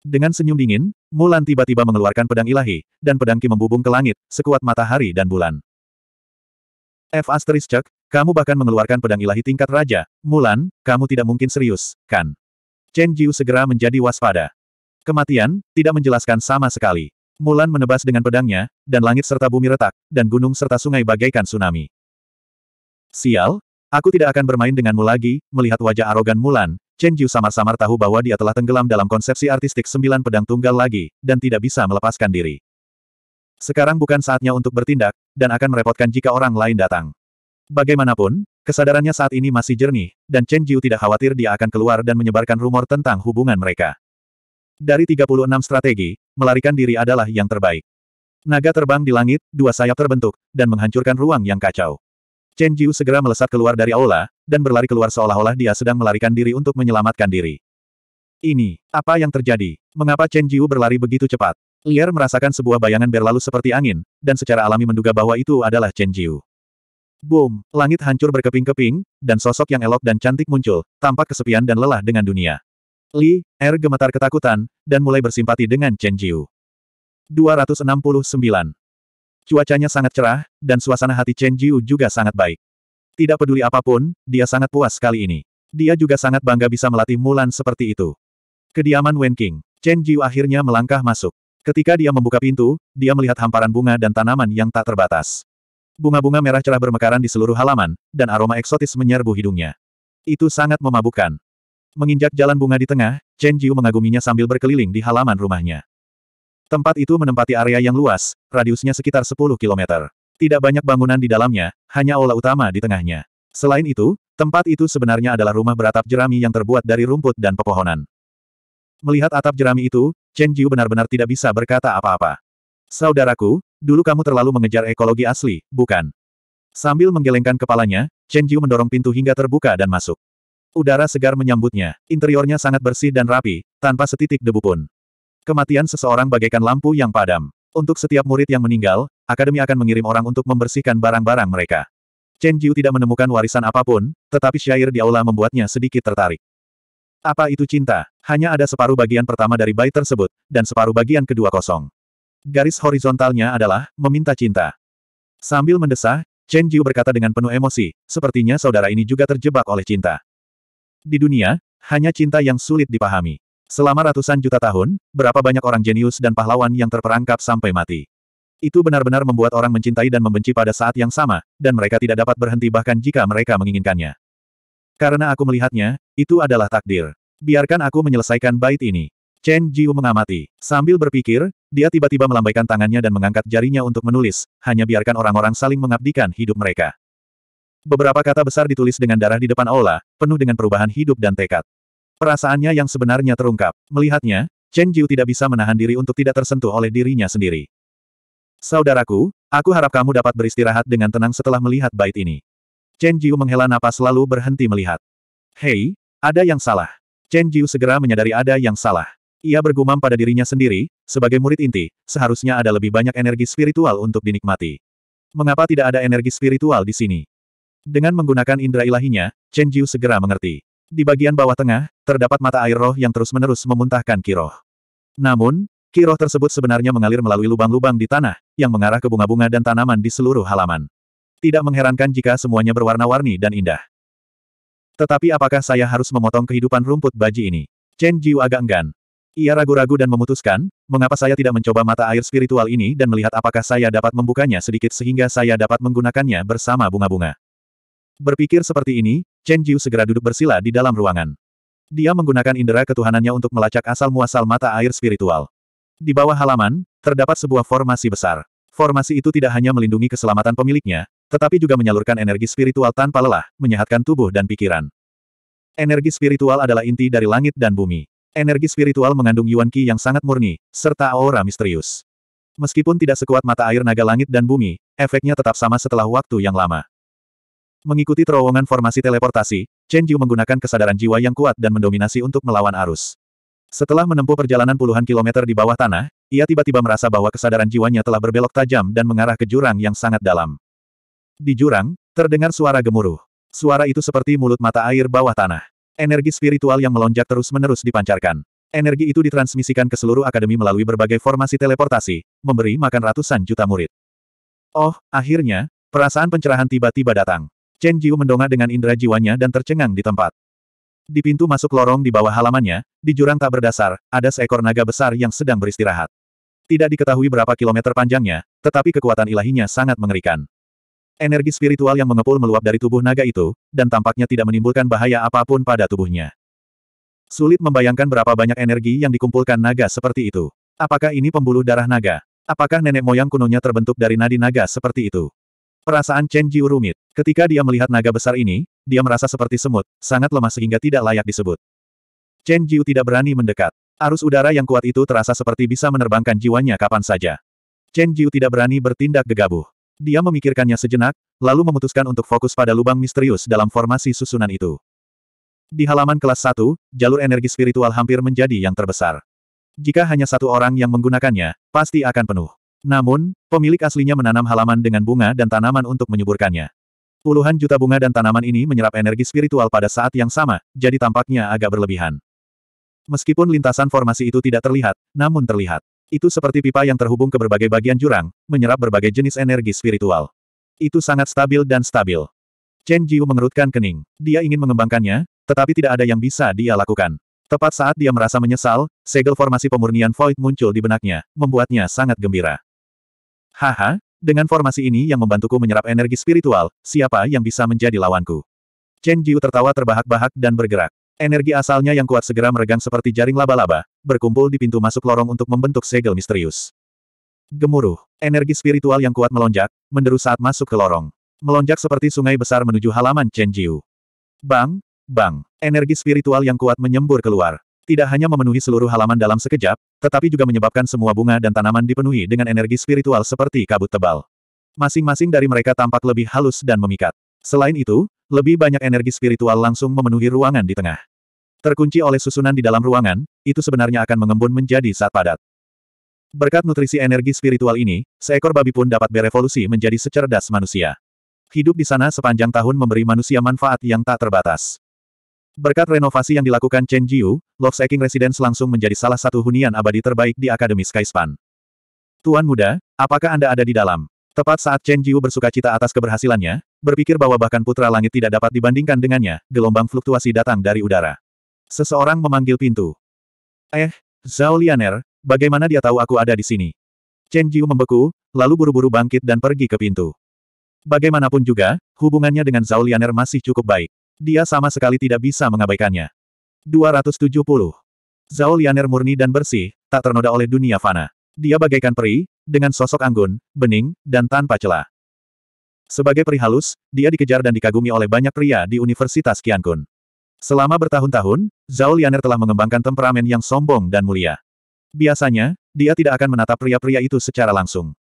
Dengan senyum dingin, Mulan tiba-tiba mengeluarkan pedang ilahi, dan pedang Ki membubung ke langit, sekuat matahari dan bulan. F Asterisk cek, kamu bahkan mengeluarkan pedang ilahi tingkat raja, Mulan, kamu tidak mungkin serius, kan? Chen Jiu segera menjadi waspada. Kematian, tidak menjelaskan sama sekali. Mulan menebas dengan pedangnya, dan langit serta bumi retak, dan gunung serta sungai bagaikan tsunami. Sial, aku tidak akan bermain denganmu lagi, melihat wajah arogan Mulan, Chen Jiu samar-samar tahu bahwa dia telah tenggelam dalam konsepsi artistik sembilan pedang tunggal lagi, dan tidak bisa melepaskan diri. Sekarang bukan saatnya untuk bertindak, dan akan merepotkan jika orang lain datang. Bagaimanapun, kesadarannya saat ini masih jernih, dan Chen Jiu tidak khawatir dia akan keluar dan menyebarkan rumor tentang hubungan mereka. Dari 36 strategi, melarikan diri adalah yang terbaik. Naga terbang di langit, dua sayap terbentuk, dan menghancurkan ruang yang kacau. Chen Jiu segera melesat keluar dari aula, dan berlari keluar seolah-olah dia sedang melarikan diri untuk menyelamatkan diri. Ini, apa yang terjadi? Mengapa Chen Jiu berlari begitu cepat? Lier merasakan sebuah bayangan berlalu seperti angin, dan secara alami menduga bahwa itu adalah Chen Jiu. Boom, langit hancur berkeping-keping, dan sosok yang elok dan cantik muncul, tampak kesepian dan lelah dengan dunia. Li, Er gemetar ketakutan, dan mulai bersimpati dengan Chen Jiu. 269. Cuacanya sangat cerah, dan suasana hati Chen Jiu juga sangat baik. Tidak peduli apapun, dia sangat puas kali ini. Dia juga sangat bangga bisa melatih Mulan seperti itu. Kediaman Wen King. Chen Jiu akhirnya melangkah masuk. Ketika dia membuka pintu, dia melihat hamparan bunga dan tanaman yang tak terbatas. Bunga-bunga merah cerah bermekaran di seluruh halaman, dan aroma eksotis menyerbu hidungnya. Itu sangat memabukkan. Menginjak jalan bunga di tengah, Chen Jiu mengaguminya sambil berkeliling di halaman rumahnya. Tempat itu menempati area yang luas, radiusnya sekitar 10 km. Tidak banyak bangunan di dalamnya, hanya aula utama di tengahnya. Selain itu, tempat itu sebenarnya adalah rumah beratap jerami yang terbuat dari rumput dan pepohonan. Melihat atap jerami itu, Chen Jiu benar-benar tidak bisa berkata apa-apa. Saudaraku, dulu kamu terlalu mengejar ekologi asli, bukan? Sambil menggelengkan kepalanya, Chen Jiu mendorong pintu hingga terbuka dan masuk. Udara segar menyambutnya, interiornya sangat bersih dan rapi, tanpa setitik debu pun. Kematian seseorang bagaikan lampu yang padam. Untuk setiap murid yang meninggal, Akademi akan mengirim orang untuk membersihkan barang-barang mereka. Chen Jiu tidak menemukan warisan apapun, tetapi syair di aula membuatnya sedikit tertarik. Apa itu cinta? Hanya ada separuh bagian pertama dari bait tersebut, dan separuh bagian kedua kosong. Garis horizontalnya adalah, meminta cinta. Sambil mendesah, Chen Jiu berkata dengan penuh emosi, sepertinya saudara ini juga terjebak oleh cinta. Di dunia, hanya cinta yang sulit dipahami. Selama ratusan juta tahun, berapa banyak orang jenius dan pahlawan yang terperangkap sampai mati. Itu benar-benar membuat orang mencintai dan membenci pada saat yang sama, dan mereka tidak dapat berhenti bahkan jika mereka menginginkannya. Karena aku melihatnya, itu adalah takdir. Biarkan aku menyelesaikan bait ini. Chen Jiu mengamati. Sambil berpikir, dia tiba-tiba melambaikan tangannya dan mengangkat jarinya untuk menulis, hanya biarkan orang-orang saling mengabdikan hidup mereka. Beberapa kata besar ditulis dengan darah di depan aula, penuh dengan perubahan hidup dan tekad. Perasaannya yang sebenarnya terungkap. Melihatnya, Chen Jiu tidak bisa menahan diri untuk tidak tersentuh oleh dirinya sendiri. Saudaraku, aku harap kamu dapat beristirahat dengan tenang setelah melihat bait ini. Chen Jiu menghela napas lalu berhenti melihat. Hei, ada yang salah. Chen Jiu segera menyadari ada yang salah. Ia bergumam pada dirinya sendiri, sebagai murid inti, seharusnya ada lebih banyak energi spiritual untuk dinikmati. Mengapa tidak ada energi spiritual di sini? Dengan menggunakan indera ilahinya, Chen Jiu segera mengerti. Di bagian bawah tengah, terdapat mata air roh yang terus-menerus memuntahkan kiroh. Namun, kiroh tersebut sebenarnya mengalir melalui lubang-lubang di tanah, yang mengarah ke bunga-bunga dan tanaman di seluruh halaman. Tidak mengherankan jika semuanya berwarna-warni dan indah. Tetapi apakah saya harus memotong kehidupan rumput baji ini? Chen Jiu agak enggan. Ia ragu-ragu dan memutuskan, mengapa saya tidak mencoba mata air spiritual ini dan melihat apakah saya dapat membukanya sedikit sehingga saya dapat menggunakannya bersama bunga-bunga. Berpikir seperti ini, Chen Jiu segera duduk bersila di dalam ruangan. Dia menggunakan indera ketuhanannya untuk melacak asal-muasal mata air spiritual. Di bawah halaman, terdapat sebuah formasi besar. Formasi itu tidak hanya melindungi keselamatan pemiliknya, tetapi juga menyalurkan energi spiritual tanpa lelah, menyehatkan tubuh dan pikiran. Energi spiritual adalah inti dari langit dan bumi. Energi spiritual mengandung Yuan Qi yang sangat murni, serta aura misterius. Meskipun tidak sekuat mata air naga langit dan bumi, efeknya tetap sama setelah waktu yang lama. Mengikuti terowongan formasi teleportasi, Chen Yu menggunakan kesadaran jiwa yang kuat dan mendominasi untuk melawan arus. Setelah menempuh perjalanan puluhan kilometer di bawah tanah, ia tiba-tiba merasa bahwa kesadaran jiwanya telah berbelok tajam dan mengarah ke jurang yang sangat dalam. Di jurang, terdengar suara gemuruh. Suara itu seperti mulut mata air bawah tanah. Energi spiritual yang melonjak terus-menerus dipancarkan. Energi itu ditransmisikan ke seluruh akademi melalui berbagai formasi teleportasi, memberi makan ratusan juta murid. Oh, akhirnya, perasaan pencerahan tiba-tiba datang. Chen Jiu mendongak dengan indera jiwanya dan tercengang di tempat. Di pintu masuk lorong di bawah halamannya, di jurang tak berdasar, ada seekor naga besar yang sedang beristirahat. Tidak diketahui berapa kilometer panjangnya, tetapi kekuatan ilahinya sangat mengerikan. Energi spiritual yang mengepul meluap dari tubuh naga itu, dan tampaknya tidak menimbulkan bahaya apapun pada tubuhnya. Sulit membayangkan berapa banyak energi yang dikumpulkan naga seperti itu. Apakah ini pembuluh darah naga? Apakah nenek moyang kunonya terbentuk dari nadi naga seperti itu? Perasaan Chen Jiu rumit. Ketika dia melihat naga besar ini, dia merasa seperti semut, sangat lemah sehingga tidak layak disebut. Chen Jiu tidak berani mendekat. Arus udara yang kuat itu terasa seperti bisa menerbangkan jiwanya kapan saja. Chen Jiu tidak berani bertindak gegabah. Dia memikirkannya sejenak, lalu memutuskan untuk fokus pada lubang misterius dalam formasi susunan itu. Di halaman kelas 1, jalur energi spiritual hampir menjadi yang terbesar. Jika hanya satu orang yang menggunakannya, pasti akan penuh. Namun, pemilik aslinya menanam halaman dengan bunga dan tanaman untuk menyuburkannya. Puluhan juta bunga dan tanaman ini menyerap energi spiritual pada saat yang sama, jadi tampaknya agak berlebihan. Meskipun lintasan formasi itu tidak terlihat, namun terlihat. Itu seperti pipa yang terhubung ke berbagai bagian jurang, menyerap berbagai jenis energi spiritual. Itu sangat stabil dan stabil. Chen Jiu mengerutkan kening. Dia ingin mengembangkannya, tetapi tidak ada yang bisa dia lakukan. Tepat saat dia merasa menyesal, segel formasi pemurnian Void muncul di benaknya, membuatnya sangat gembira. Haha, dengan formasi ini yang membantuku menyerap energi spiritual, siapa yang bisa menjadi lawanku? Chen Jiu tertawa terbahak-bahak dan bergerak. Energi asalnya yang kuat segera meregang seperti jaring laba-laba, berkumpul di pintu masuk lorong untuk membentuk segel misterius. Gemuruh. Energi spiritual yang kuat melonjak, menderu saat masuk ke lorong. Melonjak seperti sungai besar menuju halaman Chen Jiu. Bang, bang. Energi spiritual yang kuat menyembur keluar. Tidak hanya memenuhi seluruh halaman dalam sekejap, tetapi juga menyebabkan semua bunga dan tanaman dipenuhi dengan energi spiritual seperti kabut tebal. Masing-masing dari mereka tampak lebih halus dan memikat. Selain itu, lebih banyak energi spiritual langsung memenuhi ruangan di tengah. Terkunci oleh susunan di dalam ruangan, itu sebenarnya akan mengembun menjadi saat padat. Berkat nutrisi energi spiritual ini, seekor babi pun dapat berevolusi menjadi secerdas manusia. Hidup di sana sepanjang tahun memberi manusia manfaat yang tak terbatas. Berkat renovasi yang dilakukan Chen Jiu, Love Seeking Residence langsung menjadi salah satu hunian abadi terbaik di Akademi Skyspan. Tuan muda, apakah Anda ada di dalam? Tepat saat Chen Jiu bersuka cita atas keberhasilannya, berpikir bahwa bahkan Putra Langit tidak dapat dibandingkan dengannya, gelombang fluktuasi datang dari udara. Seseorang memanggil pintu. Eh, Zhao Lianer, bagaimana dia tahu aku ada di sini? Chen Jiu membeku, lalu buru-buru bangkit dan pergi ke pintu. Bagaimanapun juga, hubungannya dengan Zhao Lianer masih cukup baik. Dia sama sekali tidak bisa mengabaikannya. 270. Zhao Lianer murni dan bersih, tak ternoda oleh dunia fana. Dia bagaikan peri, dengan sosok anggun, bening, dan tanpa celah. Sebagai peri halus, dia dikejar dan dikagumi oleh banyak pria di Universitas Qiankun. Selama bertahun-tahun, Zhao Lianer telah mengembangkan temperamen yang sombong dan mulia. Biasanya, dia tidak akan menatap pria-pria itu secara langsung.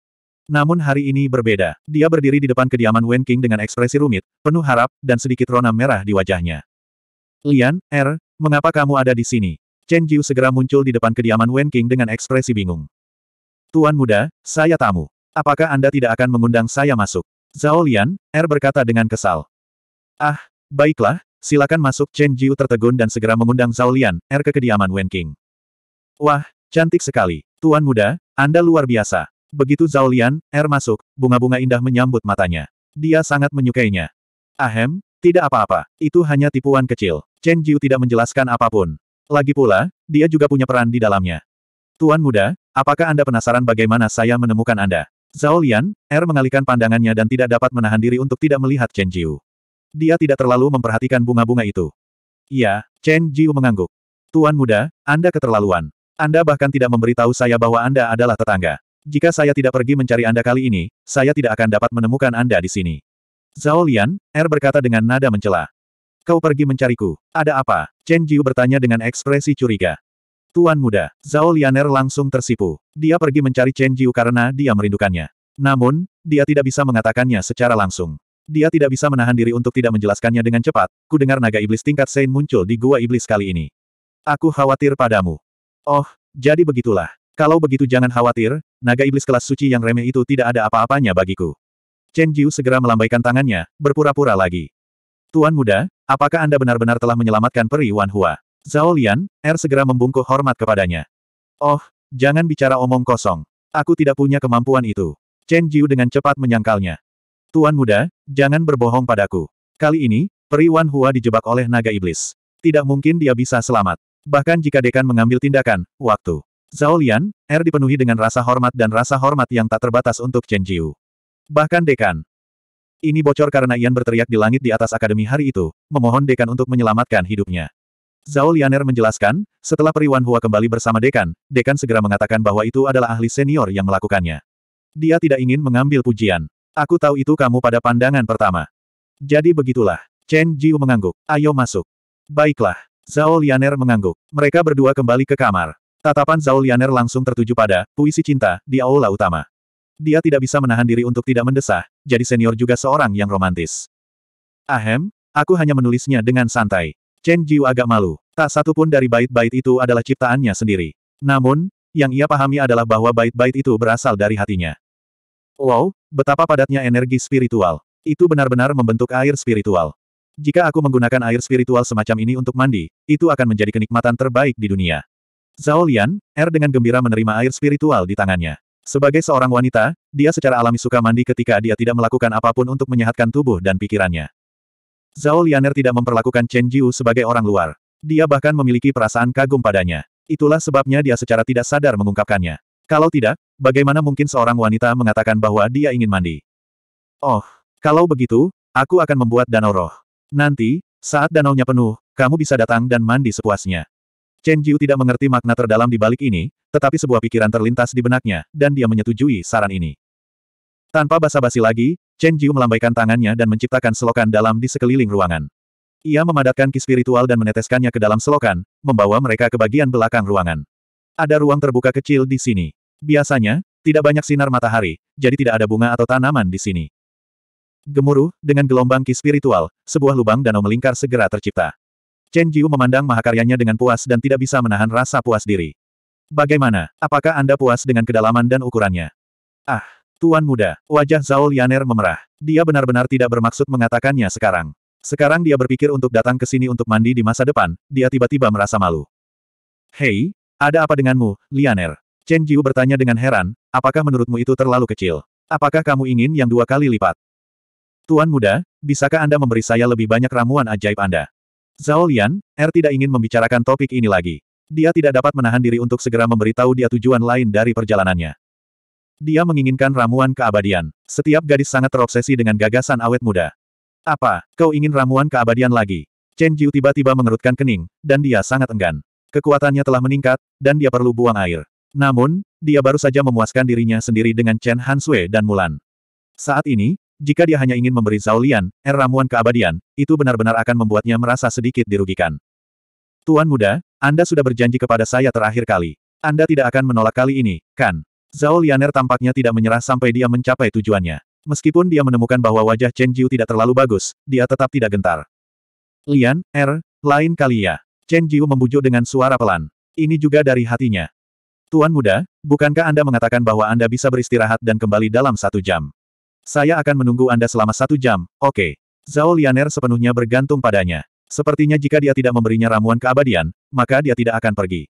Namun hari ini berbeda. Dia berdiri di depan kediaman Wen King dengan ekspresi rumit, penuh harap, dan sedikit rona merah di wajahnya. Lian, Er, mengapa kamu ada di sini? Chen Jiu segera muncul di depan kediaman Wen King dengan ekspresi bingung. Tuan muda, saya tamu. Apakah Anda tidak akan mengundang saya masuk? Zhao Lian, Er berkata dengan kesal. Ah, baiklah, silakan masuk Chen Jiu tertegun dan segera mengundang Zhao Lian, Er ke kediaman Wen King. Wah, cantik sekali. Tuan muda, Anda luar biasa. Begitu Zhao Lian, air er masuk, bunga-bunga indah menyambut matanya. Dia sangat menyukainya. Ahem, tidak apa-apa, itu hanya tipuan kecil. Chen Jiu tidak menjelaskan apapun. Lagi pula, dia juga punya peran di dalamnya. Tuan muda, apakah Anda penasaran bagaimana saya menemukan Anda? Zhao Lian, Er mengalihkan pandangannya dan tidak dapat menahan diri untuk tidak melihat Chen Jiu. Dia tidak terlalu memperhatikan bunga-bunga itu. Iya, Chen Jiu mengangguk. Tuan muda, Anda keterlaluan. Anda bahkan tidak memberitahu saya bahwa Anda adalah tetangga. Jika saya tidak pergi mencari Anda kali ini, saya tidak akan dapat menemukan Anda di sini. Zhao Lian, Er berkata dengan nada mencela. Kau pergi mencariku. Ada apa? Chen Jiu bertanya dengan ekspresi curiga. Tuan muda, Zhao Er langsung tersipu. Dia pergi mencari Chen Jiu karena dia merindukannya. Namun, dia tidak bisa mengatakannya secara langsung. Dia tidak bisa menahan diri untuk tidak menjelaskannya dengan cepat, ku dengar naga iblis tingkat Sein muncul di gua iblis kali ini. Aku khawatir padamu. Oh, jadi begitulah. Kalau begitu jangan khawatir, naga iblis kelas suci yang remeh itu tidak ada apa-apanya bagiku. Chen Jiu segera melambaikan tangannya, berpura-pura lagi. Tuan muda, apakah Anda benar-benar telah menyelamatkan peri Wan Hua? Zhao Lian, Er segera membungkuk hormat kepadanya. Oh, jangan bicara omong kosong. Aku tidak punya kemampuan itu. Chen Jiu dengan cepat menyangkalnya. Tuan muda, jangan berbohong padaku. Kali ini, peri Wan Hua dijebak oleh naga iblis. Tidak mungkin dia bisa selamat. Bahkan jika dekan mengambil tindakan, waktu. Zhao Lian, Er dipenuhi dengan rasa hormat dan rasa hormat yang tak terbatas untuk Chen Jiu. Bahkan dekan. Ini bocor karena Ian berteriak di langit di atas akademi hari itu, memohon dekan untuk menyelamatkan hidupnya. Zhao Lianer menjelaskan, setelah Periwan Hua kembali bersama Dekan, Dekan segera mengatakan bahwa itu adalah ahli senior yang melakukannya. Dia tidak ingin mengambil pujian. Aku tahu itu kamu pada pandangan pertama. Jadi begitulah. Chen Jiu mengangguk. Ayo masuk. Baiklah. Zhao Lianer mengangguk. Mereka berdua kembali ke kamar. Tatapan Zhao Lianer langsung tertuju pada puisi cinta di aula utama. Dia tidak bisa menahan diri untuk tidak mendesah, jadi senior juga seorang yang romantis. Ahem, aku hanya menulisnya dengan santai. Chen Jiu agak malu. Tak satu pun dari bait-bait itu adalah ciptaannya sendiri. Namun, yang ia pahami adalah bahwa bait-bait itu berasal dari hatinya. Wow, betapa padatnya energi spiritual. Itu benar-benar membentuk air spiritual. Jika aku menggunakan air spiritual semacam ini untuk mandi, itu akan menjadi kenikmatan terbaik di dunia. Zhao Lian, Er dengan gembira menerima air spiritual di tangannya. Sebagai seorang wanita, dia secara alami suka mandi ketika dia tidak melakukan apapun untuk menyehatkan tubuh dan pikirannya. Zhao Lianer tidak memperlakukan Chen Jiu sebagai orang luar. Dia bahkan memiliki perasaan kagum padanya. Itulah sebabnya dia secara tidak sadar mengungkapkannya. Kalau tidak, bagaimana mungkin seorang wanita mengatakan bahwa dia ingin mandi? Oh, kalau begitu, aku akan membuat danau roh. Nanti, saat danaunya penuh, kamu bisa datang dan mandi sepuasnya. Chen Jiu tidak mengerti makna terdalam di balik ini, tetapi sebuah pikiran terlintas di benaknya, dan dia menyetujui saran ini. Tanpa basa-basi lagi, Chen Jiu melambaikan tangannya dan menciptakan selokan dalam di sekeliling ruangan. Ia memadatkan ki spiritual dan meneteskannya ke dalam selokan, membawa mereka ke bagian belakang ruangan. Ada ruang terbuka kecil di sini. Biasanya, tidak banyak sinar matahari, jadi tidak ada bunga atau tanaman di sini. Gemuruh, dengan gelombang ki spiritual, sebuah lubang danau melingkar segera tercipta. Chen Jiu memandang mahakaryanya dengan puas dan tidak bisa menahan rasa puas diri. Bagaimana, apakah Anda puas dengan kedalaman dan ukurannya? Ah, Tuan Muda, wajah Zhao Lianer memerah. Dia benar-benar tidak bermaksud mengatakannya sekarang. Sekarang dia berpikir untuk datang ke sini untuk mandi di masa depan, dia tiba-tiba merasa malu. Hei, ada apa denganmu, Lianer? Chen Jiu bertanya dengan heran, apakah menurutmu itu terlalu kecil? Apakah kamu ingin yang dua kali lipat? Tuan Muda, bisakah Anda memberi saya lebih banyak ramuan ajaib Anda? Zhao Lian, Er tidak ingin membicarakan topik ini lagi. Dia tidak dapat menahan diri untuk segera memberitahu dia tujuan lain dari perjalanannya. Dia menginginkan ramuan keabadian. Setiap gadis sangat terobsesi dengan gagasan awet muda. Apa, kau ingin ramuan keabadian lagi? Chen Jiu tiba-tiba mengerutkan kening, dan dia sangat enggan. Kekuatannya telah meningkat, dan dia perlu buang air. Namun, dia baru saja memuaskan dirinya sendiri dengan Chen Han Sui dan Mulan. Saat ini, jika dia hanya ingin memberi Zaulian, er ramuan keabadian, itu benar-benar akan membuatnya merasa sedikit dirugikan. Tuan muda, Anda sudah berjanji kepada saya terakhir kali. Anda tidak akan menolak kali ini, kan? Zhao Lianer tampaknya tidak menyerah sampai dia mencapai tujuannya. Meskipun dia menemukan bahwa wajah Chen Jiu tidak terlalu bagus, dia tetap tidak gentar. Lian, er, lain kali ya. Chen Jiu membujuk dengan suara pelan. Ini juga dari hatinya. Tuan muda, bukankah Anda mengatakan bahwa Anda bisa beristirahat dan kembali dalam satu jam? Saya akan menunggu Anda selama satu jam, oke. Okay. Zhao Lianer sepenuhnya bergantung padanya. Sepertinya jika dia tidak memberinya ramuan keabadian, maka dia tidak akan pergi.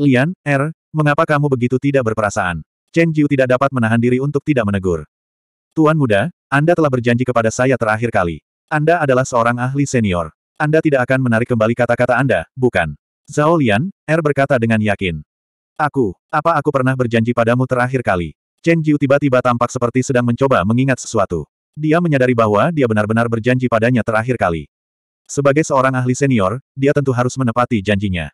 Lian, Er, mengapa kamu begitu tidak berperasaan? Chen Jiu tidak dapat menahan diri untuk tidak menegur. Tuan muda, Anda telah berjanji kepada saya terakhir kali. Anda adalah seorang ahli senior. Anda tidak akan menarik kembali kata-kata Anda, bukan? Zhao Lian, Er berkata dengan yakin. Aku, apa aku pernah berjanji padamu terakhir kali? Chen Jiu tiba-tiba tampak seperti sedang mencoba mengingat sesuatu. Dia menyadari bahwa dia benar-benar berjanji padanya terakhir kali. Sebagai seorang ahli senior, dia tentu harus menepati janjinya.